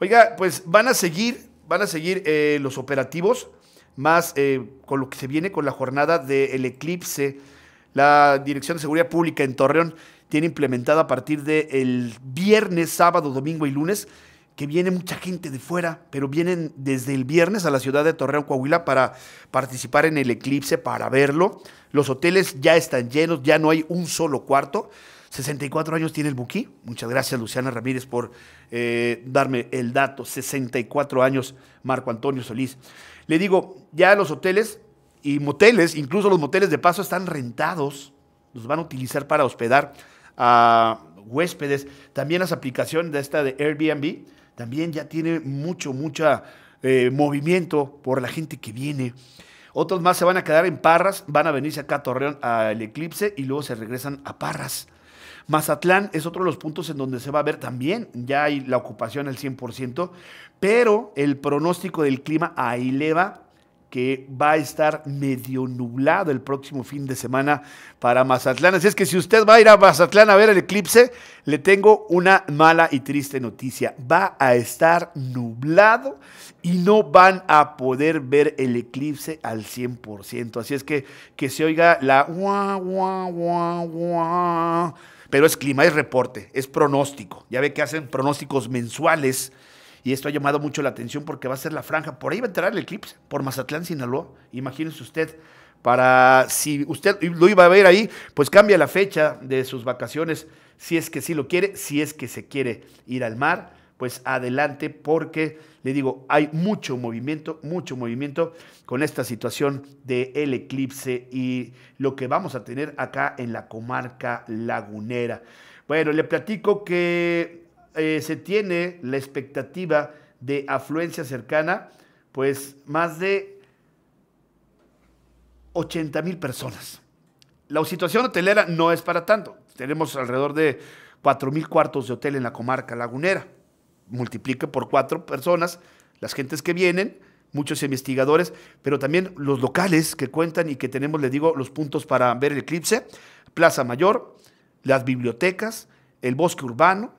Oiga, pues van a seguir, van a seguir eh, los operativos más eh, con lo que se viene con la jornada del eclipse. La Dirección de Seguridad Pública en Torreón tiene implementada a partir del el viernes, sábado, domingo y lunes, que viene mucha gente de fuera, pero vienen desde el viernes a la ciudad de Torreón, Coahuila, para participar en el eclipse, para verlo. Los hoteles ya están llenos, ya no hay un solo cuarto. 64 años tiene el Buquí. Muchas gracias, Luciana Ramírez, por eh, darme el dato. 64 años, Marco Antonio Solís. Le digo, ya los hoteles y moteles, incluso los moteles de paso, están rentados. Los van a utilizar para hospedar a huéspedes. También las aplicaciones de esta de Airbnb, también ya tiene mucho, mucho eh, movimiento por la gente que viene. Otros más se van a quedar en Parras, van a venirse acá a Torreón al Eclipse y luego se regresan a Parras. Mazatlán es otro de los puntos en donde se va a ver también, ya hay la ocupación al 100%, pero el pronóstico del clima ahí le que va a estar medio nublado el próximo fin de semana para Mazatlán. Así es que si usted va a ir a Mazatlán a ver el eclipse, le tengo una mala y triste noticia. Va a estar nublado y no van a poder ver el eclipse al 100%. Así es que que se oiga la guau, pero es clima, es reporte, es pronóstico. Ya ve que hacen pronósticos mensuales y esto ha llamado mucho la atención porque va a ser la franja. Por ahí va a entrar el eclipse, por Mazatlán, Sinaloa. Imagínese usted, para si usted lo iba a ver ahí, pues cambia la fecha de sus vacaciones, si es que sí lo quiere, si es que se quiere ir al mar pues adelante porque, le digo, hay mucho movimiento, mucho movimiento con esta situación del eclipse y lo que vamos a tener acá en la comarca lagunera. Bueno, le platico que eh, se tiene la expectativa de afluencia cercana, pues más de 80 mil personas. La situación hotelera no es para tanto. Tenemos alrededor de 4 mil cuartos de hotel en la comarca lagunera multiplique por cuatro personas las gentes que vienen, muchos investigadores, pero también los locales que cuentan y que tenemos, les digo, los puntos para ver el eclipse, Plaza Mayor, las bibliotecas, el bosque urbano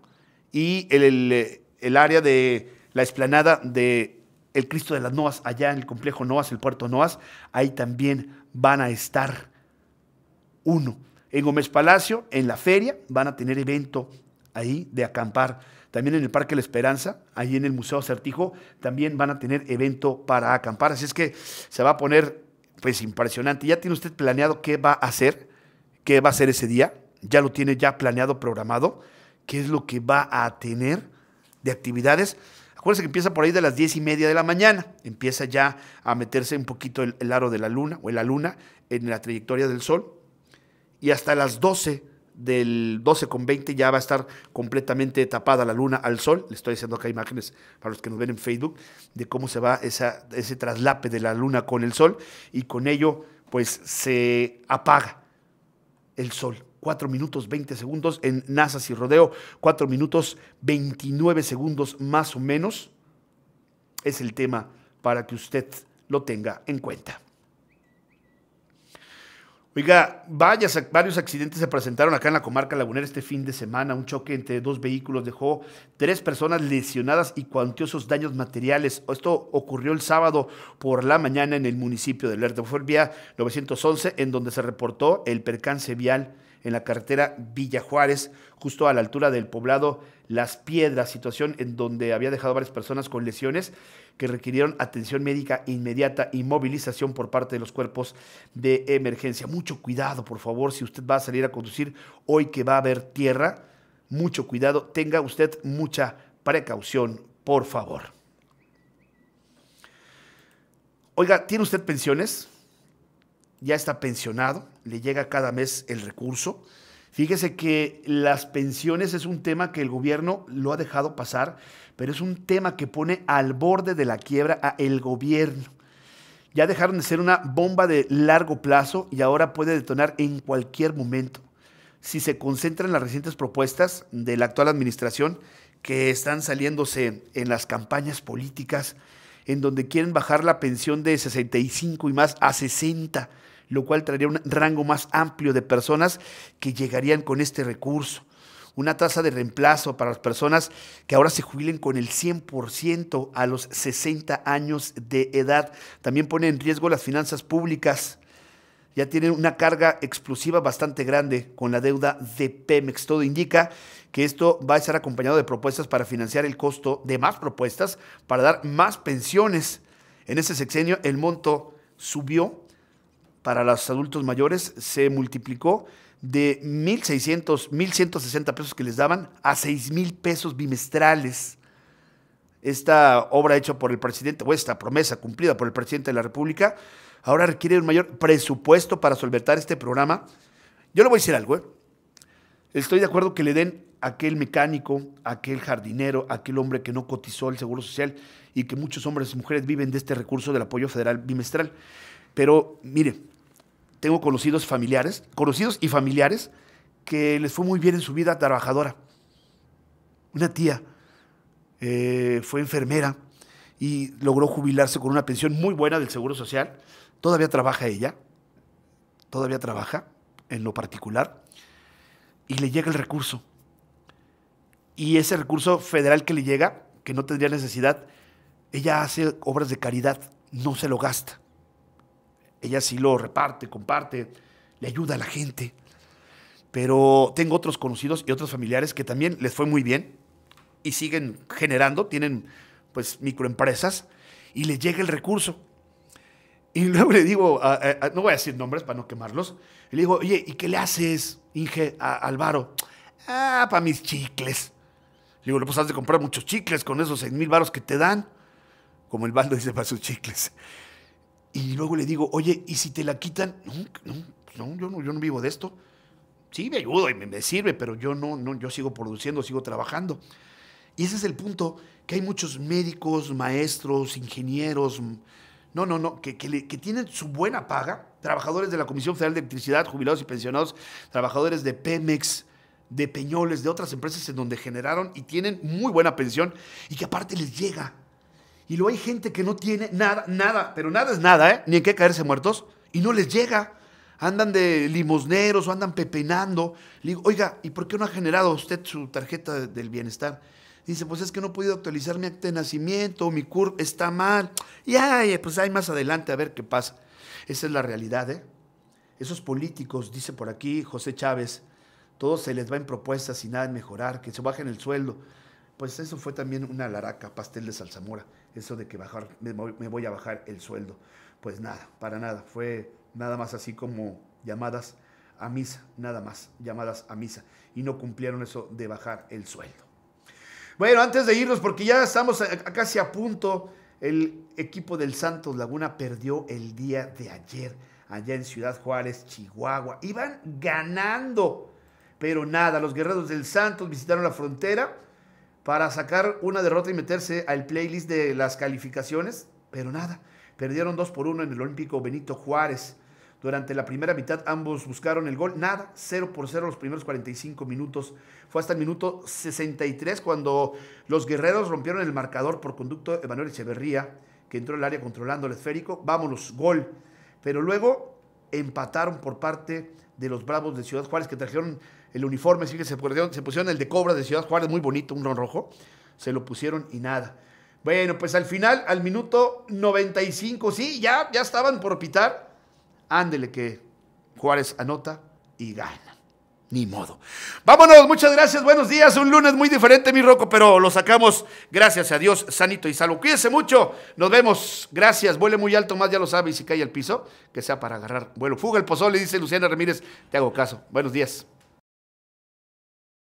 y el, área de la explanada de el Cristo de las Noas, allá en el complejo Noas, el puerto Noas, ahí también van a estar uno. En Gómez Palacio, en la feria, van a tener evento ahí de acampar también en el Parque La Esperanza, ahí en el Museo Certijo, también van a tener evento para acampar. Así es que se va a poner pues impresionante. ¿Ya tiene usted planeado qué va a hacer? ¿Qué va a hacer ese día? ¿Ya lo tiene ya planeado, programado? ¿Qué es lo que va a tener de actividades? Acuérdense que empieza por ahí de las 10 y media de la mañana. Empieza ya a meterse un poquito el, el aro de la luna o la luna en la trayectoria del sol. Y hasta las 12 del 12 con 20 ya va a estar completamente tapada la luna al sol. Le estoy diciendo acá imágenes para los que nos ven en Facebook de cómo se va ese traslape de la luna con el sol y con ello pues se apaga el sol. 4 minutos 20 segundos en NASA si Rodeo, 4 minutos 29 segundos más o menos. Es el tema para que usted lo tenga en cuenta. Oiga, varios accidentes se presentaron acá en la comarca lagunera este fin de semana. Un choque entre dos vehículos dejó tres personas lesionadas y cuantiosos daños materiales. Esto ocurrió el sábado por la mañana en el municipio de Lerdo. Fue el vía 911 en donde se reportó el percance vial en la carretera Villa Juárez, justo a la altura del poblado Las Piedras, situación en donde había dejado varias personas con lesiones que requirieron atención médica inmediata y movilización por parte de los cuerpos de emergencia. Mucho cuidado, por favor, si usted va a salir a conducir hoy que va a haber tierra, mucho cuidado, tenga usted mucha precaución, por favor. Oiga, ¿tiene usted pensiones? ¿Ya está pensionado? le llega cada mes el recurso. Fíjese que las pensiones es un tema que el gobierno lo ha dejado pasar, pero es un tema que pone al borde de la quiebra a el gobierno. Ya dejaron de ser una bomba de largo plazo y ahora puede detonar en cualquier momento. Si se concentran las recientes propuestas de la actual administración que están saliéndose en las campañas políticas, en donde quieren bajar la pensión de 65 y más a 60, lo cual traería un rango más amplio de personas que llegarían con este recurso. Una tasa de reemplazo para las personas que ahora se jubilen con el 100% a los 60 años de edad. También pone en riesgo las finanzas públicas ya tienen una carga explosiva bastante grande con la deuda de Pemex. Todo indica que esto va a estar acompañado de propuestas para financiar el costo de más propuestas, para dar más pensiones. En ese sexenio el monto subió para los adultos mayores se multiplicó de 1.600, 1.160 pesos que les daban a 6.000 pesos bimestrales. Esta obra hecha por el presidente, o esta promesa cumplida por el presidente de la República, ahora requiere un mayor presupuesto para solventar este programa. Yo le voy a decir algo, ¿eh? Estoy de acuerdo que le den a aquel mecánico, a aquel jardinero, a aquel hombre que no cotizó el Seguro Social y que muchos hombres y mujeres viven de este recurso del apoyo federal bimestral. Pero mire, tengo conocidos familiares, conocidos y familiares, que les fue muy bien en su vida trabajadora. Una tía eh, fue enfermera y logró jubilarse con una pensión muy buena del Seguro Social. Todavía trabaja ella, todavía trabaja en lo particular, y le llega el recurso. Y ese recurso federal que le llega, que no tendría necesidad, ella hace obras de caridad, no se lo gasta. Ella sí lo reparte, comparte, le ayuda a la gente. Pero tengo otros conocidos y otros familiares que también les fue muy bien y siguen generando, tienen pues microempresas y les llega el recurso. Y luego le digo, no voy a decir nombres para no quemarlos, le digo, oye, ¿y qué le haces, Inge, a Álvaro? Ah, para mis chicles. Le digo, pues has de comprar muchos chicles con esos seis mil varos que te dan. Como el baldo dice, para sus chicles. Y luego le digo, oye, ¿y si te la quitan? No, yo no, yo no vivo de esto. Sí, me ayudo y me, me sirve, pero yo no, no, yo sigo produciendo, sigo trabajando. Y ese es el punto, que hay muchos médicos, maestros, ingenieros, no, no, no, que, que, que, tienen su buena paga, trabajadores de la Comisión Federal de Electricidad, jubilados y pensionados, trabajadores de Pemex, de Peñoles, de otras empresas en donde generaron y tienen muy buena pensión y que aparte les llega y luego hay gente que no tiene nada, nada, pero nada es nada, ¿eh? Ni en qué caerse muertos. Y no les llega. Andan de limosneros o andan pepenando. Le digo, oiga, ¿y por qué no ha generado usted su tarjeta del bienestar? Dice, pues es que no he podido actualizar mi acta de nacimiento, mi CURP está mal. Y pues hay más adelante a ver qué pasa. Esa es la realidad, ¿eh? Esos políticos, dice por aquí José Chávez, todos se les va en propuestas y nada en mejorar, que se bajen el sueldo. Pues eso fue también una laraca, pastel de salzamora eso de que bajar, me voy a bajar el sueldo. Pues nada, para nada. Fue nada más así como llamadas a misa, nada más, llamadas a misa. Y no cumplieron eso de bajar el sueldo. Bueno, antes de irnos, porque ya estamos casi a punto, el equipo del Santos Laguna perdió el día de ayer, allá en Ciudad Juárez, Chihuahua. Iban ganando, pero nada, los guerreros del Santos visitaron la frontera para sacar una derrota y meterse al playlist de las calificaciones, pero nada. Perdieron 2 por 1 en el Olímpico Benito Juárez. Durante la primera mitad ambos buscaron el gol, nada, 0 por 0 los primeros 45 minutos. Fue hasta el minuto 63 cuando los guerreros rompieron el marcador por conducto de Manuel Echeverría, que entró al área controlando el esférico. Vámonos, gol. Pero luego empataron por parte de los Bravos de Ciudad Juárez, que trajeron el uniforme, sí que se pusieron, se pusieron el de cobra de Ciudad Juárez, muy bonito, un ron rojo, se lo pusieron y nada. Bueno, pues al final, al minuto 95, sí, ya, ya estaban por pitar. Ándele que Juárez anota y gana. Ni modo. Vámonos, muchas gracias, buenos días. Un lunes muy diferente, mi Roco, pero lo sacamos. Gracias a Dios, sanito y salvo. Cuídense mucho, nos vemos. Gracias, vuele muy alto, más ya lo sabe. Y si cae al piso, que sea para agarrar vuelo. Fuga el le dice Luciana Ramírez. Te hago caso. Buenos días.